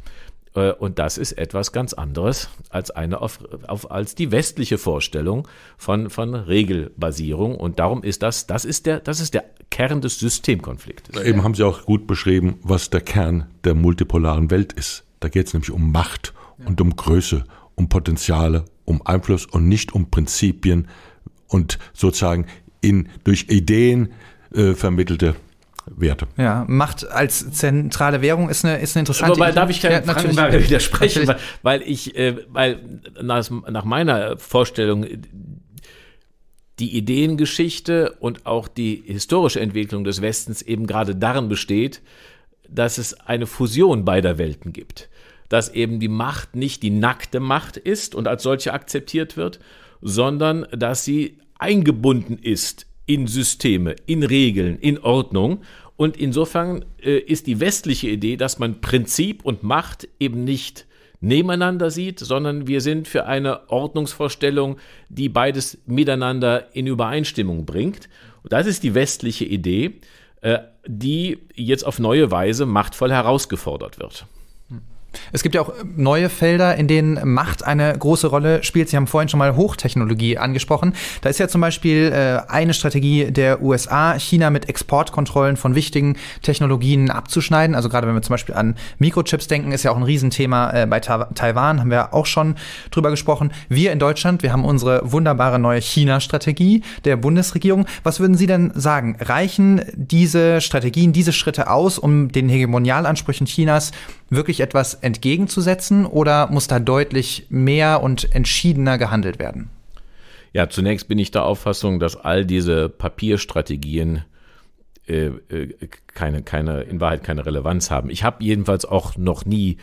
Äh, und das ist etwas ganz anderes als, eine auf, auf, als die westliche Vorstellung von, von Regelbasierung. Und darum ist das, das ist der, das ist der Kern des Systemkonfliktes. Eben haben Sie auch gut beschrieben, was der Kern der multipolaren Welt ist. Da geht es nämlich um Macht und um Größe, um Potenziale, um Einfluss und nicht um Prinzipien und sozusagen in, durch Ideen äh, vermittelte Werte. Ja, Macht als zentrale Währung ist eine, ist eine interessante Wobei, darf ich da ja, mal widersprechen, weil, weil, ich, äh, weil nach, nach, meiner Vorstellung äh, die Ideengeschichte und auch die historische Entwicklung des Westens eben gerade darin besteht, dass es eine Fusion beider Welten gibt. Dass eben die Macht nicht die nackte Macht ist und als solche akzeptiert wird, sondern dass sie eingebunden ist in Systeme, in Regeln, in Ordnung. Und insofern äh, ist die westliche Idee, dass man Prinzip und Macht eben nicht nebeneinander sieht, sondern wir sind für eine Ordnungsvorstellung, die beides miteinander in Übereinstimmung bringt. Und das ist die westliche Idee, äh, die jetzt auf neue Weise machtvoll herausgefordert wird. Es gibt ja auch neue Felder, in denen Macht eine große Rolle spielt. Sie haben vorhin schon mal Hochtechnologie angesprochen. Da ist ja zum Beispiel äh, eine Strategie der USA, China mit Exportkontrollen von wichtigen Technologien abzuschneiden. Also gerade wenn wir zum Beispiel an Mikrochips denken, ist ja auch ein Riesenthema äh, bei Ta Taiwan, haben wir auch schon drüber gesprochen. Wir in Deutschland, wir haben unsere wunderbare neue China-Strategie der Bundesregierung. Was würden Sie denn sagen? Reichen diese Strategien, diese Schritte aus, um den Hegemonialansprüchen Chinas wirklich etwas entgegenzusetzen oder muss da deutlich mehr und entschiedener gehandelt werden? Ja, zunächst bin ich der Auffassung, dass all diese Papierstrategien äh, äh, keine, keine, in Wahrheit keine Relevanz haben. Ich habe jedenfalls auch noch nie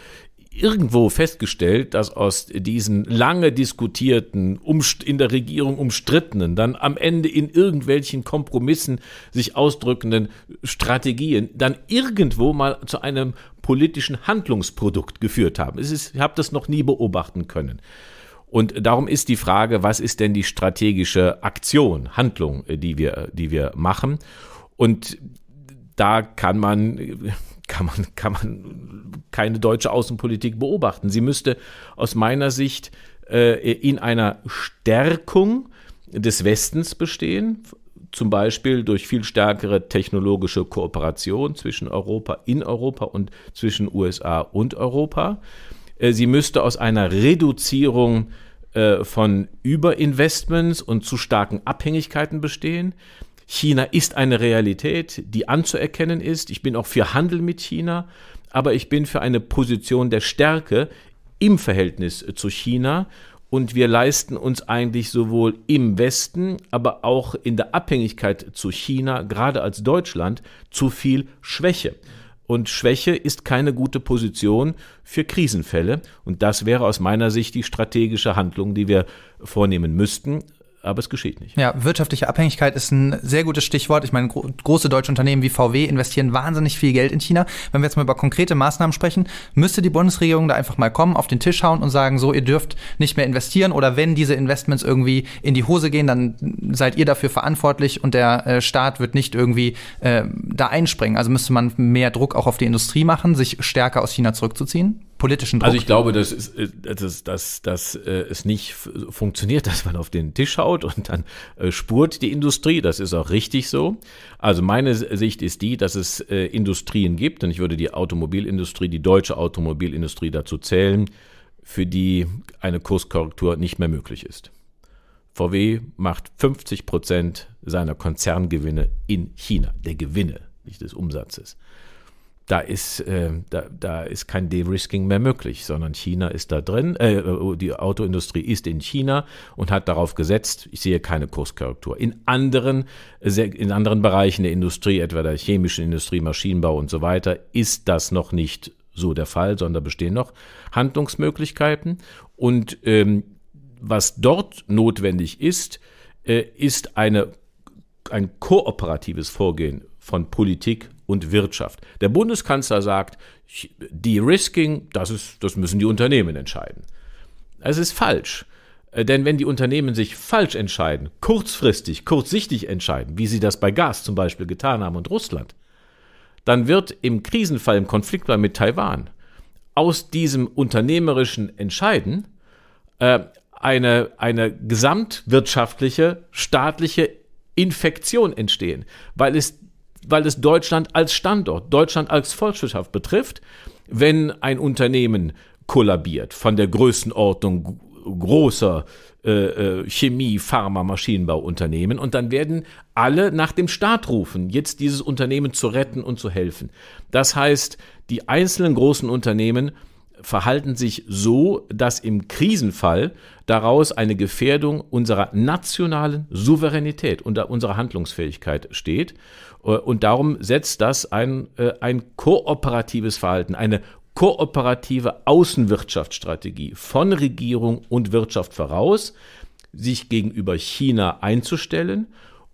irgendwo festgestellt, dass aus diesen lange diskutierten, in der Regierung umstrittenen, dann am Ende in irgendwelchen Kompromissen sich ausdrückenden Strategien dann irgendwo mal zu einem politischen Handlungsprodukt geführt haben. Es Ist, ich habe das noch nie beobachten können. Und darum ist die Frage, was ist denn die strategische Aktion, Handlung, äh, die wir, äh, die wir machen? Und da kann man äh, kann man, kann man keine deutsche Außenpolitik beobachten. Sie müsste aus meiner Sicht äh, in einer Stärkung des Westens bestehen, zum Beispiel durch viel stärkere technologische Kooperation zwischen Europa in Europa und zwischen USA und Europa. Äh, sie müsste aus einer Reduzierung äh, von Überinvestments und zu starken Abhängigkeiten bestehen. China ist eine Realität, die anzuerkennen ist. Ich bin auch für Handel mit China, aber ich bin für eine Position der Stärke im Verhältnis zu China. Und wir leisten uns eigentlich sowohl im Westen, aber auch in der Abhängigkeit zu China, gerade als Deutschland, zu viel Schwäche. Und Schwäche ist keine gute Position für Krisenfälle. Und das wäre aus meiner Sicht die strategische Handlung, die wir vornehmen müssten aber es geschieht nicht. Ja, wirtschaftliche Abhängigkeit ist ein sehr gutes Stichwort. Ich meine, gro große deutsche Unternehmen wie VW investieren wahnsinnig viel Geld in China. Wenn wir jetzt mal über konkrete Maßnahmen sprechen, müsste die Bundesregierung da einfach mal kommen, auf den Tisch hauen und sagen, so, ihr dürft nicht mehr investieren oder wenn diese Investments irgendwie in die Hose gehen, dann seid ihr dafür verantwortlich und der äh, Staat wird nicht irgendwie äh, da einspringen. Also müsste man mehr Druck auch auf die Industrie machen, sich stärker aus China zurückzuziehen? politischen Druck. Also ich glaube, dass ist, dass äh, dass, das, äh, es nicht funktioniert, dass man auf den Tisch haut und dann äh, spurt die Industrie. Das ist auch richtig so. Also meine Sicht ist die, dass es äh, Industrien gibt, und ich würde die Automobilindustrie, die deutsche Automobilindustrie dazu zählen, für die eine Kurskorrektur nicht mehr möglich ist. VW macht 50 Prozent seiner Konzerngewinne in China, der Gewinne, nicht des Umsatzes da ist, äh, da, da ist kein De-Risking mehr möglich, sondern China ist da drin, äh, äh, die Autoindustrie ist in China und hat darauf gesetzt, ich sehe keine Kurskorrektur. In anderen, in anderen Bereichen der Industrie, etwa der chemischen Industrie, Maschinenbau und so weiter, ist das noch nicht so der Fall, sondern bestehen noch Handlungsmöglichkeiten. Und ähm, was dort notwendig ist, äh, ist eine, ein kooperatives Vorgehen von Politik, und Wirtschaft. Der Bundeskanzler sagt, De-Risking, das, das müssen die Unternehmen entscheiden. Es ist falsch. Äh, denn wenn die Unternehmen sich falsch entscheiden, kurzfristig, kurzsichtig entscheiden, wie sie das bei Gas zum Beispiel getan haben und Russland, dann wird im Krisenfall, im Konflikt mit Taiwan, aus diesem unternehmerischen Entscheiden äh, eine, eine gesamtwirtschaftliche, staatliche Infektion entstehen, weil es weil es Deutschland als Standort, Deutschland als Volkswirtschaft betrifft, wenn ein Unternehmen kollabiert von der Größenordnung großer äh, äh, Chemie, Pharma, Maschinenbauunternehmen und dann werden alle nach dem Staat rufen, jetzt dieses Unternehmen zu retten und zu helfen. Das heißt, die einzelnen großen Unternehmen verhalten sich so, dass im Krisenfall daraus eine Gefährdung unserer nationalen Souveränität und unserer Handlungsfähigkeit steht. Äh, und darum setzt das ein, äh, ein kooperatives Verhalten, eine kooperative Außenwirtschaftsstrategie von Regierung und Wirtschaft voraus, sich gegenüber China einzustellen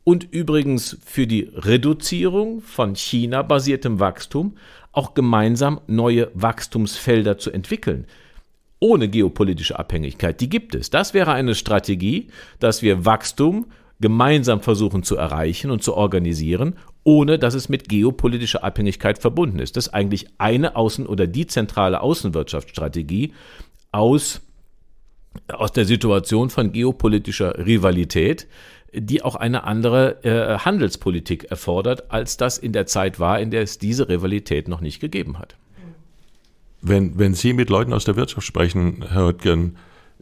und übrigens für die Reduzierung von China-basiertem Wachstum auch gemeinsam neue Wachstumsfelder zu entwickeln. Ohne geopolitische Abhängigkeit, die gibt es. Das wäre eine Strategie, dass wir Wachstum gemeinsam versuchen zu erreichen und zu organisieren, ohne dass es mit geopolitischer Abhängigkeit verbunden ist. Das ist eigentlich eine Außen- oder die zentrale Außenwirtschaftsstrategie aus, aus der Situation von geopolitischer Rivalität, die auch eine andere äh, Handelspolitik erfordert, als das in der Zeit war, in der es diese Rivalität noch nicht gegeben hat. Wenn, wenn Sie mit Leuten aus der Wirtschaft sprechen, Herr Höttgen,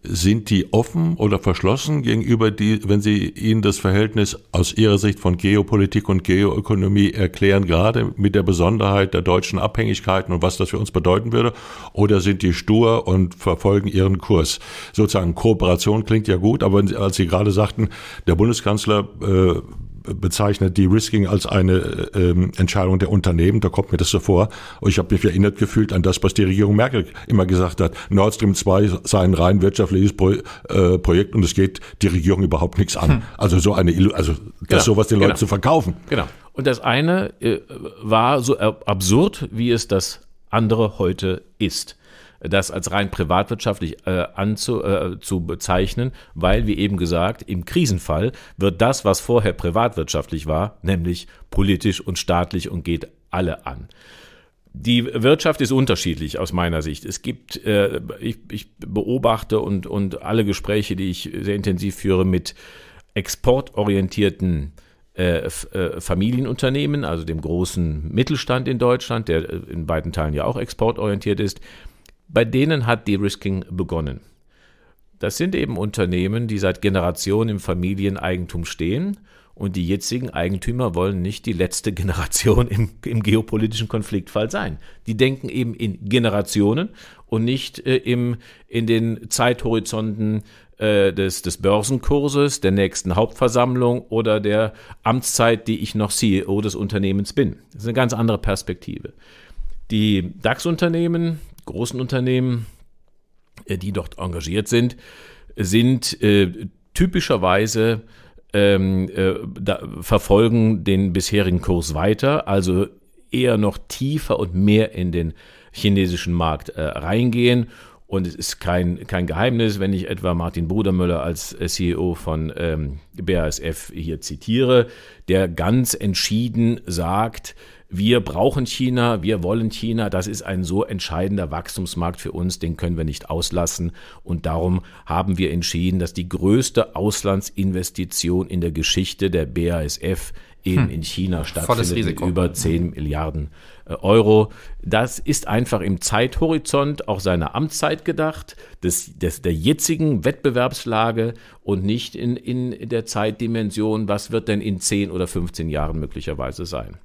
sind die offen oder verschlossen gegenüber die, wenn Sie Ihnen das Verhältnis aus Ihrer Sicht von Geopolitik und Geoökonomie erklären, gerade mit der Besonderheit der deutschen Abhängigkeiten und was das für uns bedeuten würde? Oder sind die stur und verfolgen ihren Kurs? Sozusagen Kooperation klingt ja gut, aber als Sie gerade sagten, der Bundeskanzler äh, bezeichnet De-Risking als eine ähm, Entscheidung der Unternehmen. Da kommt mir das so vor. Und ich habe mich erinnert gefühlt an das, was die Regierung Merkel immer gesagt hat. Nord Stream 2 sei ein rein wirtschaftliches Pro äh, Projekt und es geht die Regierung überhaupt nichts an. Hm. Also so eine, also das genau. sowas den Leuten genau. zu verkaufen. Genau. Und das eine äh, war so absurd, wie es das andere heute ist das als rein privatwirtschaftlich äh, anzu, äh, zu bezeichnen, weil, wie eben gesagt, im Krisenfall wird das, was vorher privatwirtschaftlich war, nämlich politisch und staatlich und geht alle an. Die Wirtschaft ist unterschiedlich aus meiner Sicht. Es gibt, äh, ich, ich beobachte und, und alle Gespräche, die ich sehr intensiv führe mit exportorientierten äh, äh, Familienunternehmen, also dem großen Mittelstand in Deutschland, der äh, in beiden Teilen ja auch exportorientiert ist, bei denen hat De-Risking begonnen. Das sind eben Unternehmen, die seit Generationen im Familieneigentum stehen und die jetzigen Eigentümer wollen nicht die letzte Generation im, im geopolitischen Konfliktfall sein. Die denken eben in Generationen und nicht äh, im, in den Zeithorizonten äh, des, des Börsenkurses, der nächsten Hauptversammlung oder der Amtszeit, die ich noch CEO des Unternehmens bin. Das ist eine ganz andere Perspektive. Die DAX-Unternehmen, großen Unternehmen, äh, die dort engagiert sind, sind äh, typischerweise ähm, äh, da, verfolgen den bisherigen Kurs weiter, also eher noch tiefer und mehr in den chinesischen Markt äh, reingehen. Und es ist kein, kein Geheimnis, wenn ich etwa Martin Brudermüller als äh, CEO von ähm, BASF hier zitiere, der ganz entschieden sagt, wir brauchen China, wir wollen China, das ist ein so entscheidender Wachstumsmarkt für uns, den können wir nicht auslassen. Und darum haben wir entschieden, dass die größte Auslandsinvestition in der Geschichte der BASF eben hm. in China stattfindet Volles Risiko. über 10 Milliarden äh, Euro. Das ist einfach im Zeithorizont auch seiner Amtszeit gedacht, des, des, der jetzigen Wettbewerbslage und nicht in, in der Zeitdimension, was wird denn in 10 oder 15 Jahren möglicherweise sein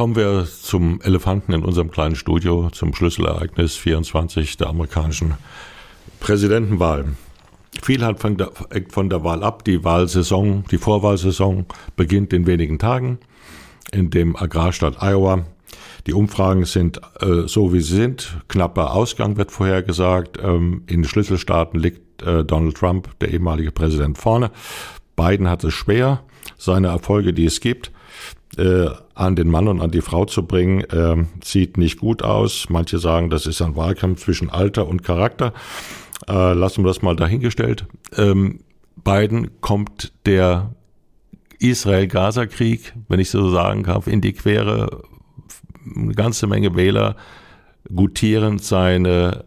kommen wir zum Elefanten in unserem kleinen Studio, zum Schlüsselereignis 24 der amerikanischen Präsidentenwahl. Viel hat von, von der Wahl ab. Die Wahlsaison, die Vorwahlsaison beginnt in wenigen Tagen in dem Agrarstaat Iowa. Die Umfragen sind äh, so, wie sie sind. Knapper Ausgang wird vorhergesagt. Ähm, in Schlüsselstaaten liegt äh, Donald Trump, der ehemalige Präsident, vorne. Biden hat es schwer. Seine Erfolge, die es gibt, äh, an den Mann und an die Frau zu bringen, äh, sieht nicht gut aus. Manche sagen, das ist ein Wahlkampf zwischen Alter und Charakter. Äh, lassen wir das mal dahingestellt. Ähm, Biden kommt der Israel-Gaza-Krieg, wenn ich so sagen darf, in die Quere. Eine ganze Menge Wähler gutieren seine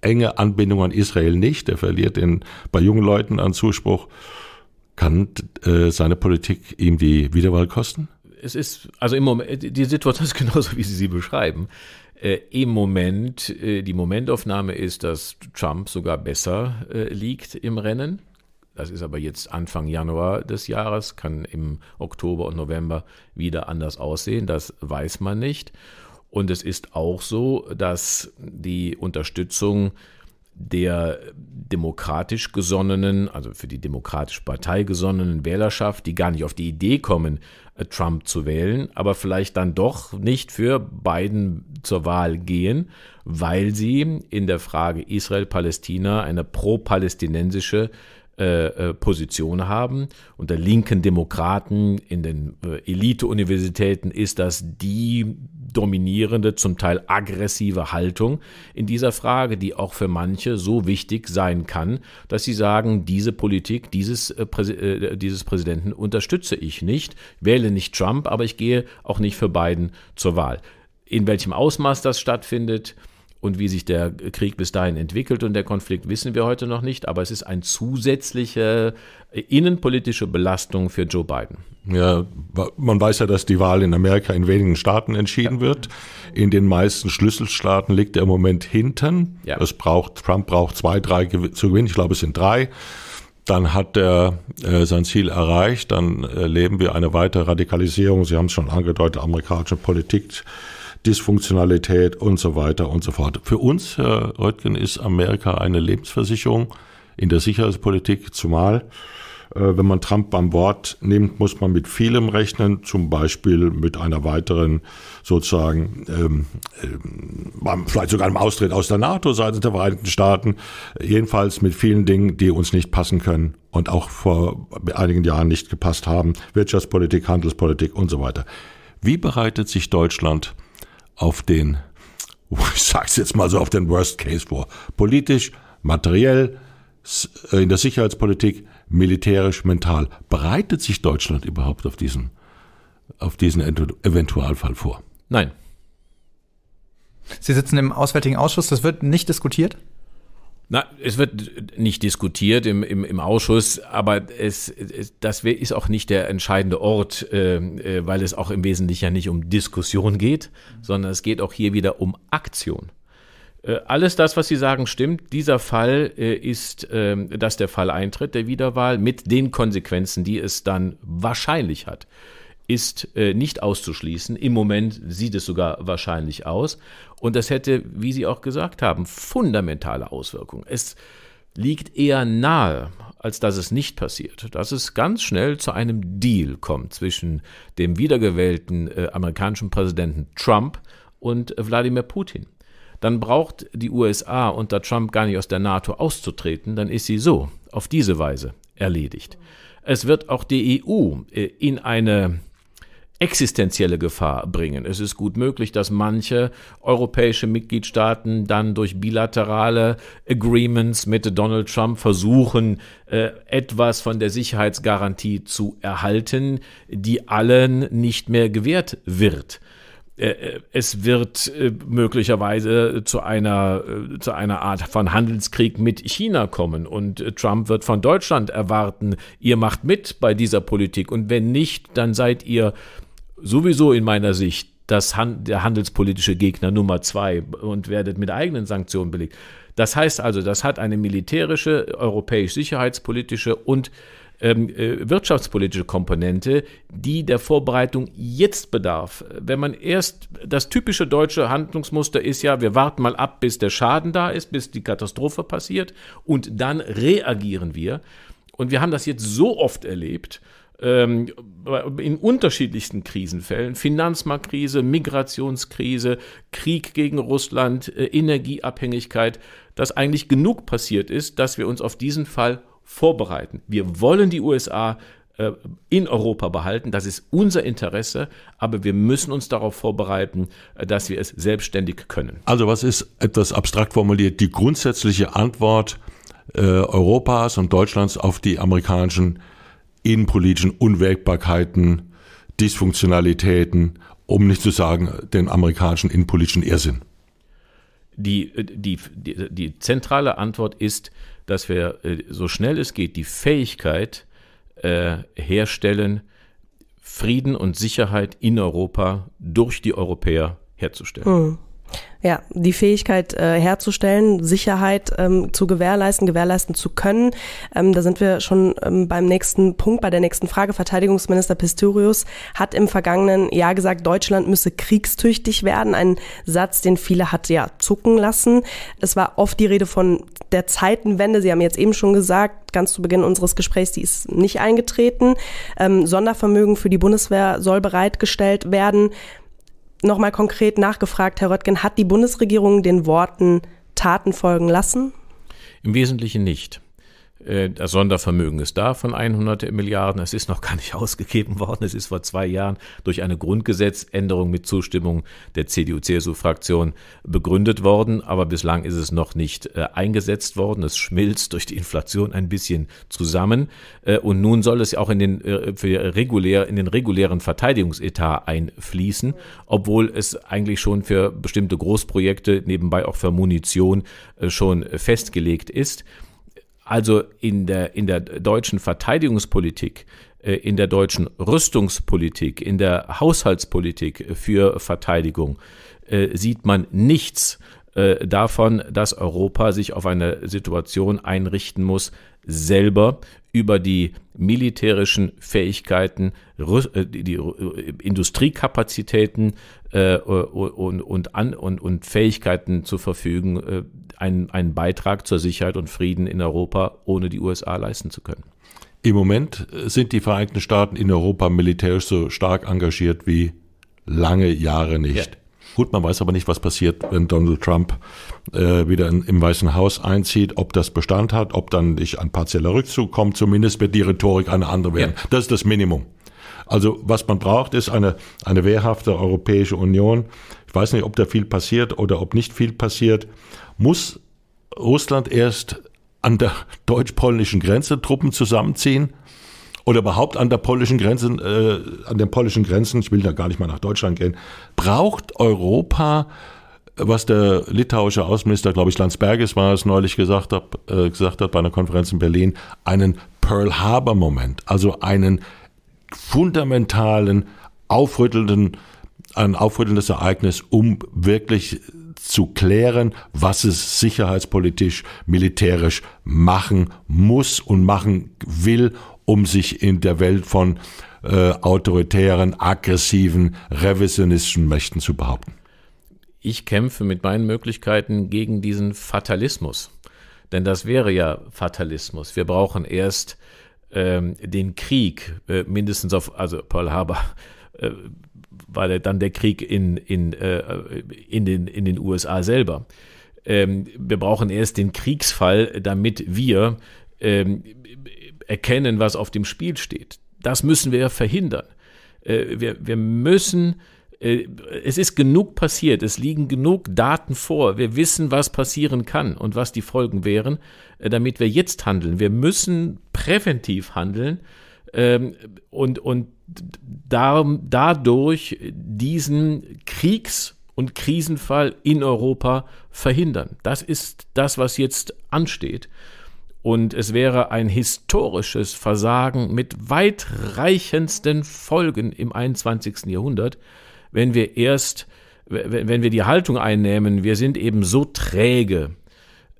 enge Anbindung an Israel nicht. Er verliert in, bei jungen Leuten an Zuspruch. Kann äh, seine Politik ihm die Wiederwahl kosten? es ist, also im Moment, die Situation ist genauso, wie Sie sie beschreiben. Äh, Im Moment, äh, die Momentaufnahme ist, dass Trump sogar besser äh, liegt im Rennen. Das ist aber jetzt Anfang Januar des Jahres, kann im Oktober und November wieder anders aussehen, das weiß man nicht. Und es ist auch so, dass die Unterstützung der demokratisch gesonnenen, also für die demokratische Partei gesonnenen Wählerschaft, die gar nicht auf die Idee kommen, äh, Trump zu wählen, aber vielleicht dann doch nicht für Biden zur Wahl gehen, weil sie in der Frage Israel-Palästina eine pro-palästinensische äh, äh, Position haben. Unter linken Demokraten in den Elite-Universitäten ist das die dominierende, zum Teil aggressive Haltung in dieser Frage, die auch für manche so wichtig sein kann, dass sie sagen, diese Politik dieses, äh, äh, dieses Präsidenten unterstütze ich nicht, wähle nicht Trump, aber ich gehe auch nicht für Biden zur Wahl. In welchem Ausmaß das stattfindet, und wie sich der Krieg bis dahin entwickelt und der Konflikt wissen wir heute noch nicht, aber es ist eine zusätzliche äh, innenpolitische Belastung für Joe Biden. Ja, man weiß ja, dass die Wahl in Amerika in wenigen Staaten entschieden ja. wird. In den meisten Schlüsselstaaten liegt er im Moment hinten. Ja. Das braucht, Trump braucht zwei, drei zu gewinnen. Ich glaube, es sind drei dann hat er äh, sein Ziel erreicht, dann erleben äh, wir eine weitere Radikalisierung, Sie haben es schon angedeutet, amerikanische Politik Dysfunktionalität und so weiter und so fort. Für uns, Herr Röttgen, ist Amerika eine Lebensversicherung in der Sicherheitspolitik, zumal äh, wenn man Trump beim Wort nimmt, muss man mit vielem rechnen, zum Beispiel mit einer weiteren sozusagen, ähm, ähm, vielleicht sogar einem Austritt aus der NATO seitens der Vereinigten Staaten, jedenfalls mit vielen Dingen, die uns nicht passen können und auch vor einigen Jahren nicht gepasst haben, Wirtschaftspolitik, Handelspolitik und so weiter. Wie bereitet sich Deutschland auf den, ich sag's jetzt mal so, auf den Worst Case vor. Politisch, materiell, äh, in der Sicherheitspolitik, militärisch, mental. Bereitet sich Deutschland überhaupt auf diesen, auf diesen Eventualfall vor? Nein. Sie sitzen im Auswärtigen Ausschuss, das wird nicht diskutiert? Na, es wird nicht diskutiert im, im, im Ausschuss, aber es, es, das ist auch nicht der entscheidende Ort, äh, äh, weil es auch im Wesentlichen ja nicht um Diskussion geht, sondern es geht auch hier wieder um Aktion. Äh, alles das, was Sie sagen, stimmt. Dieser Fall äh, ist, ähm, dass der Fall eintritt, der Wiederwahl, mit den Konsequenzen, die es dann wahrscheinlich hat ist äh, nicht auszuschließen. Im Moment sieht es sogar wahrscheinlich aus. Und das hätte, wie Sie auch gesagt haben, fundamentale Auswirkungen. Es liegt eher nahe, als dass es nicht passiert, dass es ganz schnell zu einem Deal kommt zwischen dem wiedergewählten äh, amerikanischen Präsidenten Trump und äh, Wladimir Putin. Dann braucht die USA unter Trump gar nicht aus der NATO auszutreten, dann ist sie so, auf diese Weise erledigt. Es wird auch die EU äh, in eine existenzielle Gefahr bringen. Es ist gut möglich, dass manche europäische Mitgliedstaaten dann durch bilaterale Agreements mit Donald Trump versuchen, äh, etwas von der Sicherheitsgarantie zu erhalten, die allen nicht mehr gewährt wird äh, äh, es wird möglicherweise zu einer, zu einer Art von Handelskrieg mit China kommen. Und Trump wird von Deutschland erwarten, ihr macht mit bei dieser Politik. Und wenn nicht, dann seid ihr sowieso in meiner Sicht das Han der handelspolitische Gegner Nummer zwei und werdet mit eigenen Sanktionen belegt. Das heißt also, das hat eine militärische, europäisch-sicherheitspolitische und ähm, äh, wirtschaftspolitische Komponente, die der Vorbereitung jetzt bedarf. Wenn man erst, das typische deutsche Handlungsmuster ist ja, wir warten mal ab, bis der Schaden da ist, bis die Katastrophe passiert und dann reagieren wir. Und wir haben das jetzt so oft erlebt, ähm, in unterschiedlichsten Krisenfällen, Finanzmarktkrise, Migrationskrise, Krieg gegen Russland, äh, Energieabhängigkeit, dass eigentlich genug passiert ist, dass wir uns auf diesen Fall vorbereiten. Wir wollen die USA äh, in Europa behalten, das ist unser Interesse, aber wir müssen uns darauf vorbereiten, äh, dass wir es selbstständig können. Also was ist etwas abstrakt formuliert die grundsätzliche Antwort äh, Europas und Deutschlands auf die amerikanischen äh, innenpolitischen Unwägbarkeiten, Dysfunktionalitäten, um nicht zu sagen den amerikanischen innenpolitischen Irrsinn? Die, äh, die, die, die zentrale Antwort ist, dass wir äh, so schnell es geht die Fähigkeit äh, herstellen, Frieden und Sicherheit in Europa durch die Europäer herzustellen. Hm. Ja, die Fähigkeit äh, herzustellen, Sicherheit ähm, zu gewährleisten, gewährleisten zu können. Ähm, da sind wir schon ähm, beim nächsten Punkt, bei der nächsten Frage. Verteidigungsminister Pistorius hat im vergangenen Jahr gesagt, Deutschland müsse kriegstüchtig werden. Ein Satz, den viele hat ja zucken lassen. Es war oft die Rede von der Zeitenwende. Sie haben jetzt eben schon gesagt, ganz zu Beginn unseres Gesprächs, die ist nicht eingetreten. Ähm, Sondervermögen für die Bundeswehr soll bereitgestellt werden nochmal konkret nachgefragt, Herr Röttgen, hat die Bundesregierung den Worten Taten folgen lassen? Im Wesentlichen nicht. Äh, das Sondervermögen ist da von 100 Milliarden. Es ist noch gar nicht ausgegeben worden. Es ist vor zwei Jahren durch eine Grundgesetzänderung mit Zustimmung der CDU-CSU-Fraktion begründet worden. Aber bislang ist es noch nicht äh, eingesetzt worden. Es schmilzt durch die Inflation ein bisschen zusammen. Äh, und nun soll es auch in den, für regulär, in den regulären Verteidigungsetat einfließen, obwohl es eigentlich schon für bestimmte Großprojekte, nebenbei auch für Munition, schon festgelegt ist. Also in der, in der deutschen Verteidigungspolitik, äh, in der deutschen Rüstungspolitik, in der Haushaltspolitik für Verteidigung äh, sieht man nichts äh, davon, dass Europa sich auf eine Situation einrichten muss, selber über die militärischen Fähigkeiten, äh, die äh, Industriekapazitäten äh, und, und, und, und Fähigkeiten zu verfügen, einen, einen Beitrag zur Sicherheit und Frieden in Europa ohne die USA leisten zu können. Im Moment sind die Vereinigten Staaten in Europa militärisch so stark engagiert wie lange Jahre nicht. Ja. Gut, man weiß aber nicht, was passiert, wenn Donald Trump äh, wieder in, im Weißen Haus einzieht, ob das Bestand hat, ob dann nicht ein partieller Rückzug kommt. Zumindest wird die Rhetorik eine andere werden. Ja. Das ist das Minimum. Also was man braucht, ist eine, eine wehrhafte Europäische Union. Ich weiß nicht, ob da viel passiert oder ob nicht viel passiert. Muss Russland erst an der deutsch-polnischen Grenze Truppen zusammenziehen? oder überhaupt an der polnischen Grenze, äh, an den polnischen Grenzen, ich will da gar nicht mal nach Deutschland gehen, braucht Europa, was der litauische Außenminister, glaube ich, Landsbergis war es neulich gesagt hat, äh, gesagt hat bei einer Konferenz in Berlin, einen Pearl Harbor Moment, also einen fundamentalen, aufrüttelnden, ein aufrüttelndes Ereignis, um wirklich zu klären, was es sicherheitspolitisch, militärisch machen muss und machen will, um sich in der Welt von äh, autoritären, aggressiven, revisionistischen Mächten zu behaupten. Ich kämpfe mit meinen Möglichkeiten gegen diesen Fatalismus. Denn das wäre ja Fatalismus. Wir brauchen erst ähm, den Krieg, äh, mindestens auf, also Paul Haber, äh, weil dann der Krieg in, in, äh, in, den, in den USA selber. Ähm, wir brauchen erst den Kriegsfall, damit wir ähm, erkennen, was auf dem Spiel steht. Das müssen wir verhindern. Äh, wir, wir müssen äh, es ist genug passiert, es liegen genug Daten vor, wir wissen, was passieren kann und was die Folgen wären, äh, damit wir jetzt handeln. Wir müssen präventiv handeln ähm, und, und dadurch diesen Kriegs- und Krisenfall in Europa verhindern. Das ist das, was jetzt ansteht und es wäre ein historisches Versagen mit weitreichendsten Folgen im 21. Jahrhundert, wenn wir erst, wenn wir die Haltung einnehmen, wir sind eben so träge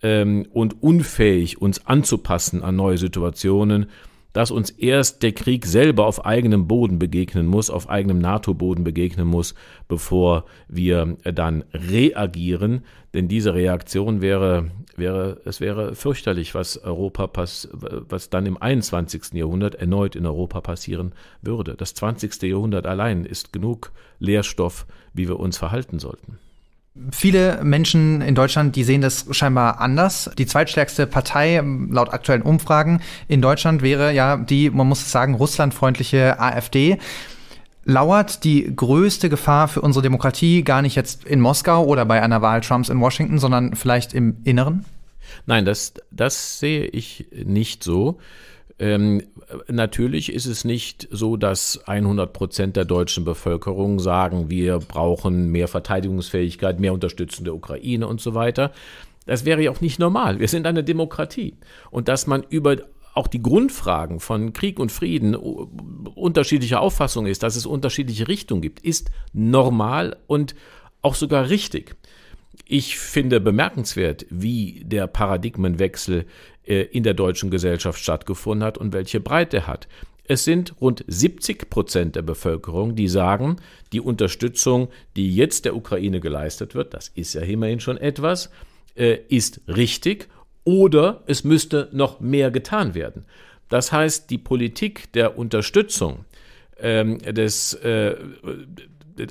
ähm, und unfähig, uns anzupassen an neue Situationen, dass uns erst der Krieg selber auf eigenem Boden begegnen muss, auf eigenem NATO-Boden begegnen muss, bevor wir dann reagieren. Denn diese Reaktion wäre, wäre, es wäre fürchterlich, was Europa pass, was dann im 21. Jahrhundert erneut in Europa passieren würde. Das 20. Jahrhundert allein ist genug Lehrstoff, wie wir uns verhalten sollten. Viele Menschen in Deutschland, die sehen das scheinbar anders. Die zweitstärkste Partei laut aktuellen Umfragen in Deutschland wäre ja die, man muss sagen, russlandfreundliche AfD. Lauert die größte Gefahr für unsere Demokratie gar nicht jetzt in Moskau oder bei einer Wahl Trumps in Washington, sondern vielleicht im Inneren? Nein, das, das sehe ich nicht so. Ähm, natürlich ist es nicht so, dass 100 Prozent der deutschen Bevölkerung sagen, wir brauchen mehr Verteidigungsfähigkeit, mehr Unterstützung der Ukraine und so weiter. Das wäre ja auch nicht normal. Wir sind eine Demokratie. Und dass man über auch die Grundfragen von Krieg und Frieden unterschiedlicher Auffassung ist, dass es unterschiedliche Richtungen gibt, ist normal und auch sogar richtig. Ich finde bemerkenswert, wie der Paradigmenwechsel äh, in der deutschen Gesellschaft stattgefunden hat und welche Breite hat. Es sind rund 70 Prozent der Bevölkerung, die sagen, die Unterstützung, die jetzt der Ukraine geleistet wird, das ist ja immerhin schon etwas, äh, ist richtig oder es müsste noch mehr getan werden. Das heißt, die Politik der Unterstützung, ähm, des, äh,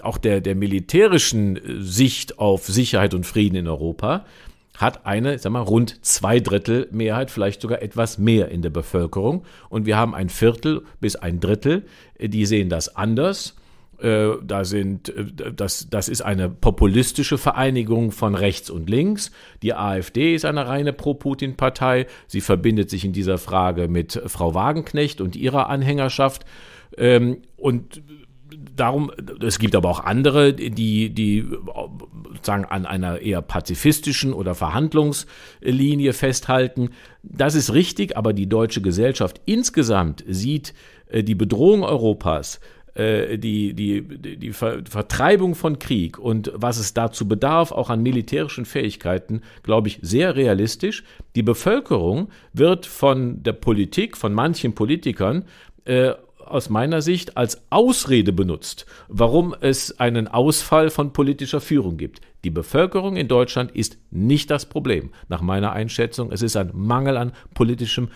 auch der, der militärischen äh, Sicht auf Sicherheit und Frieden in Europa hat eine, sag mal, rund zwei Drittel Mehrheit, vielleicht sogar etwas mehr in der Bevölkerung. Und wir haben ein Viertel bis ein Drittel, äh, die sehen das anders. Äh, da sind, das, das ist eine populistische Vereinigung von rechts und links. Die AfD ist eine reine Pro-Putin-Partei. Sie verbindet sich in dieser Frage mit Frau Wagenknecht und ihrer Anhängerschaft. Ähm, und darum, es gibt aber auch andere, die, die sozusagen an einer eher pazifistischen oder Verhandlungslinie festhalten. Das ist richtig, aber die deutsche Gesellschaft insgesamt sieht äh, die Bedrohung Europas, äh, die, die, die Vertreibung von Krieg und was es dazu bedarf, auch an militärischen Fähigkeiten, glaube ich, sehr realistisch. Die Bevölkerung wird von der Politik, von manchen Politikern, äh, aus meiner Sicht als Ausrede benutzt, warum es einen Ausfall von politischer Führung gibt. Die Bevölkerung in Deutschland ist nicht das Problem, nach meiner Einschätzung. Es ist ein Mangel an politischem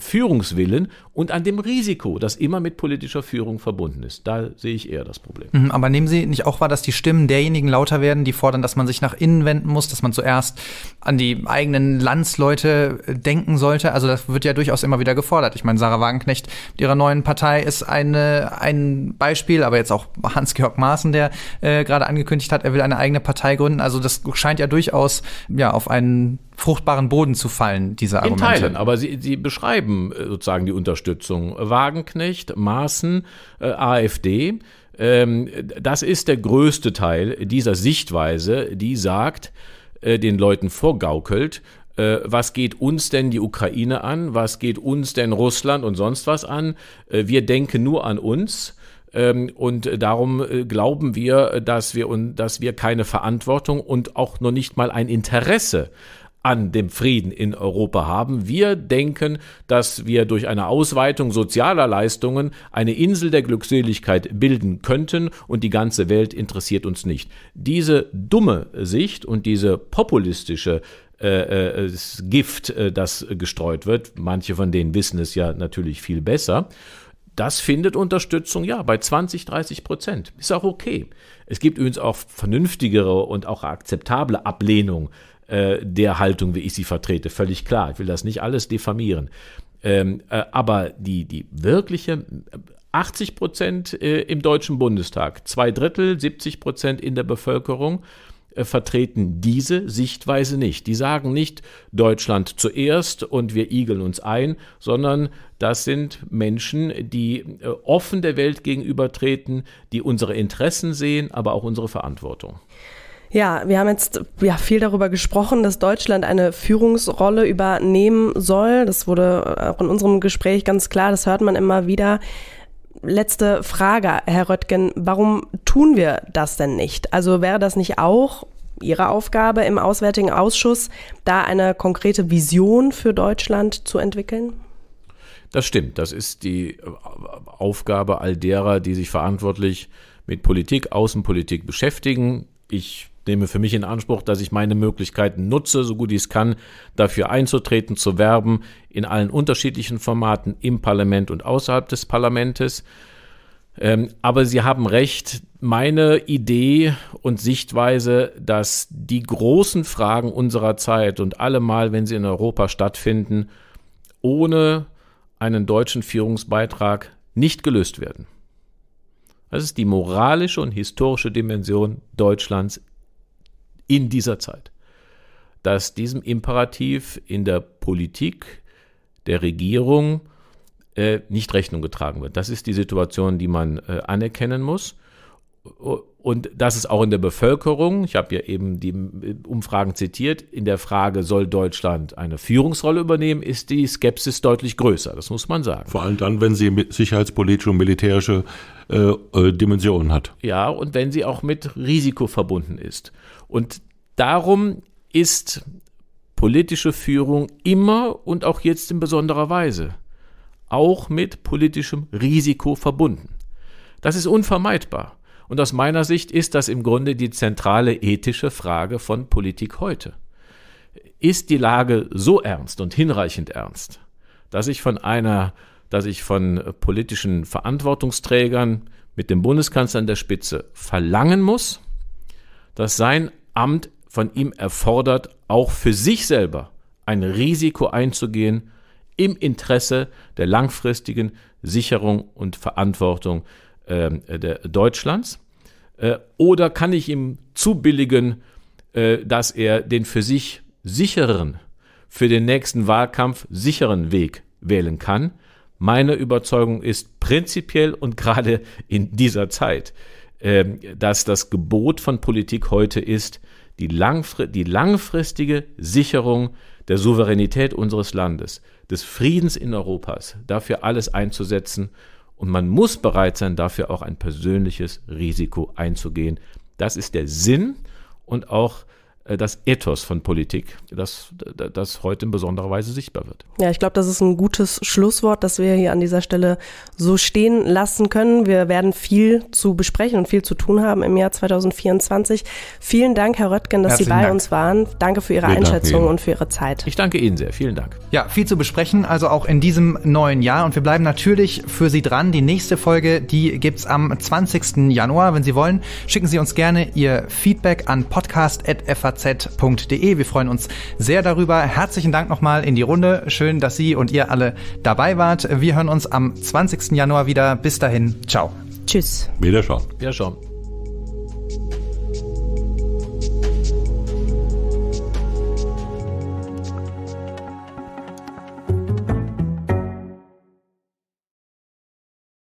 Führungswillen und an dem Risiko, das immer mit politischer Führung verbunden ist. Da sehe ich eher das Problem. Mhm, aber nehmen Sie nicht auch wahr, dass die Stimmen derjenigen lauter werden, die fordern, dass man sich nach innen wenden muss, dass man zuerst an die eigenen Landsleute äh, denken sollte? Also das wird ja durchaus immer wieder gefordert. Ich meine, Sarah Wagenknecht mit ihrer neuen Partei ist eine, ein Beispiel, aber jetzt auch Hans-Georg Maaßen, der äh, gerade angekündigt hat, er will eine eigene Partei gründen Situationen. Also das scheint ja durchaus ja, auf einen fruchtbaren Boden zu fallen, diese Argumente. In Teilen, aber sie, sie beschreiben äh, sozusagen die Unterstützung. Wagenknecht, Maaßen, äh, AfD. Ähm, das ist der größte Teil dieser Sichtweise, die sagt, äh, den Leuten vorgaukelt, äh, was geht uns denn die Ukraine an, was geht uns denn Russland und sonst was an. Äh, wir denken nur an uns. Ähm, und darum äh, glauben wir, dass wir, dass wir keine Verantwortung und auch noch nicht mal ein Interesse an dem Frieden in Europa haben. Wir denken, dass wir durch eine Ausweitung sozialer Leistungen eine Insel der Glückseligkeit bilden könnten und die ganze Welt interessiert uns nicht. Diese dumme Sicht und diese populistische äh, äh Gift, äh, das gestreut wird, manche von denen wissen es ja natürlich viel besser, das findet Unterstützung, ja, bei 20, 30 Prozent. Ist auch okay. Es gibt übrigens auch vernünftigere und auch akzeptable Ablehnung äh, der Haltung, wie ich sie vertrete. Völlig klar. Ich will das nicht alles diffamieren. Ähm, äh, aber die, die wirkliche 80 äh, Prozent äh, im Deutschen Bundestag, zwei Drittel, 70 Prozent in der Bevölkerung äh, vertreten diese Sichtweise nicht. Die sagen nicht Deutschland zuerst und wir igeln uns ein, sondern das sind Menschen, die äh, offen der Welt gegenübertreten, die unsere Interessen sehen, aber auch unsere Verantwortung. Ja, wir haben jetzt ja, viel darüber gesprochen, dass Deutschland eine Führungsrolle übernehmen soll. Das wurde äh, auch in unserem Gespräch ganz klar, das hört man immer wieder letzte Frage, Herr Röttgen. Warum tun wir das denn nicht? Also wäre das nicht auch Ihre Aufgabe im Auswärtigen Ausschuss, da eine konkrete Vision für Deutschland zu entwickeln? Das stimmt. Das ist die äh, Aufgabe all derer, die sich verantwortlich mit Politik, Außenpolitik beschäftigen. Ich nehme für mich in Anspruch, dass ich meine Möglichkeiten nutze, so gut ich es kann, dafür einzutreten, zu werben, in allen unterschiedlichen Formaten im Parlament und außerhalb des Parlamentes. Ähm, aber Sie haben recht, meine Idee und Sichtweise, dass die großen Fragen unserer Zeit und allemal, wenn sie in Europa stattfinden, ohne einen deutschen Führungsbeitrag nicht gelöst werden. Das ist die moralische und historische Dimension Deutschlands in dieser Zeit, dass diesem Imperativ in der Politik, der Regierung äh, nicht Rechnung getragen wird. Das ist die Situation, die man äh, anerkennen muss. Und das ist auch in der Bevölkerung, ich habe ja eben die äh, Umfragen zitiert, in der Frage, soll Deutschland eine Führungsrolle übernehmen, ist die Skepsis deutlich größer, das muss man sagen. Vor allem dann, wenn sie sicherheitspolitische und militärische äh, äh, Dimensionen hat. Ja, und wenn sie auch mit Risiko verbunden ist. Und darum ist politische Führung immer und auch jetzt in besonderer Weise auch mit politischem Risiko verbunden. Das ist unvermeidbar. Und aus meiner Sicht ist das im Grunde die zentrale ethische Frage von Politik heute. Ist die Lage so ernst und hinreichend ernst, dass ich von einer, dass ich von politischen Verantwortungsträgern mit dem Bundeskanzler an der Spitze verlangen muss, dass sein Amt von ihm erfordert, auch für sich selber ein Risiko einzugehen im Interesse der langfristigen Sicherung und Verantwortung äh, der, Deutschlands? Äh, oder kann ich ihm zubilligen, äh, dass er den für sich sicheren, für den nächsten Wahlkampf sicheren Weg wählen kann? Meine Überzeugung ist prinzipiell und gerade in dieser Zeit, ähm, dass das Gebot von Politik heute ist, die, langfri die langfristige Sicherung der Souveränität unseres Landes, des Friedens in Europas, dafür alles einzusetzen. Und man muss bereit sein, dafür auch ein persönliches Risiko einzugehen. Das ist der Sinn und auch äh, das Ethos von Politik, das, das heute in besonderer Weise sichtbar wird. Ja, ich glaube, das ist ein gutes Schlusswort, das wir hier an dieser Stelle so stehen lassen können. Wir werden viel zu besprechen und viel zu tun haben im Jahr 2024. Vielen Dank, Herr Röttgen, dass Herzlichen Sie bei Dank. uns waren. Danke für Ihre Vielen Einschätzung und für Ihre Zeit. Ich danke Ihnen sehr. Vielen Dank. Ja, viel zu besprechen, also auch in diesem neuen Jahr. Und wir bleiben natürlich für Sie dran. Die nächste Folge, die gibt es am 20. Januar. Wenn Sie wollen, schicken Sie uns gerne Ihr Feedback an podcast.faz faz.de. Wir freuen uns sehr darüber. Herzlichen Dank nochmal in die Runde. Schön, dass Sie und ihr alle dabei wart. Wir hören uns am 20. Januar wieder. Bis dahin. Ciao. Tschüss. Wiederschauen. Wiederschauen.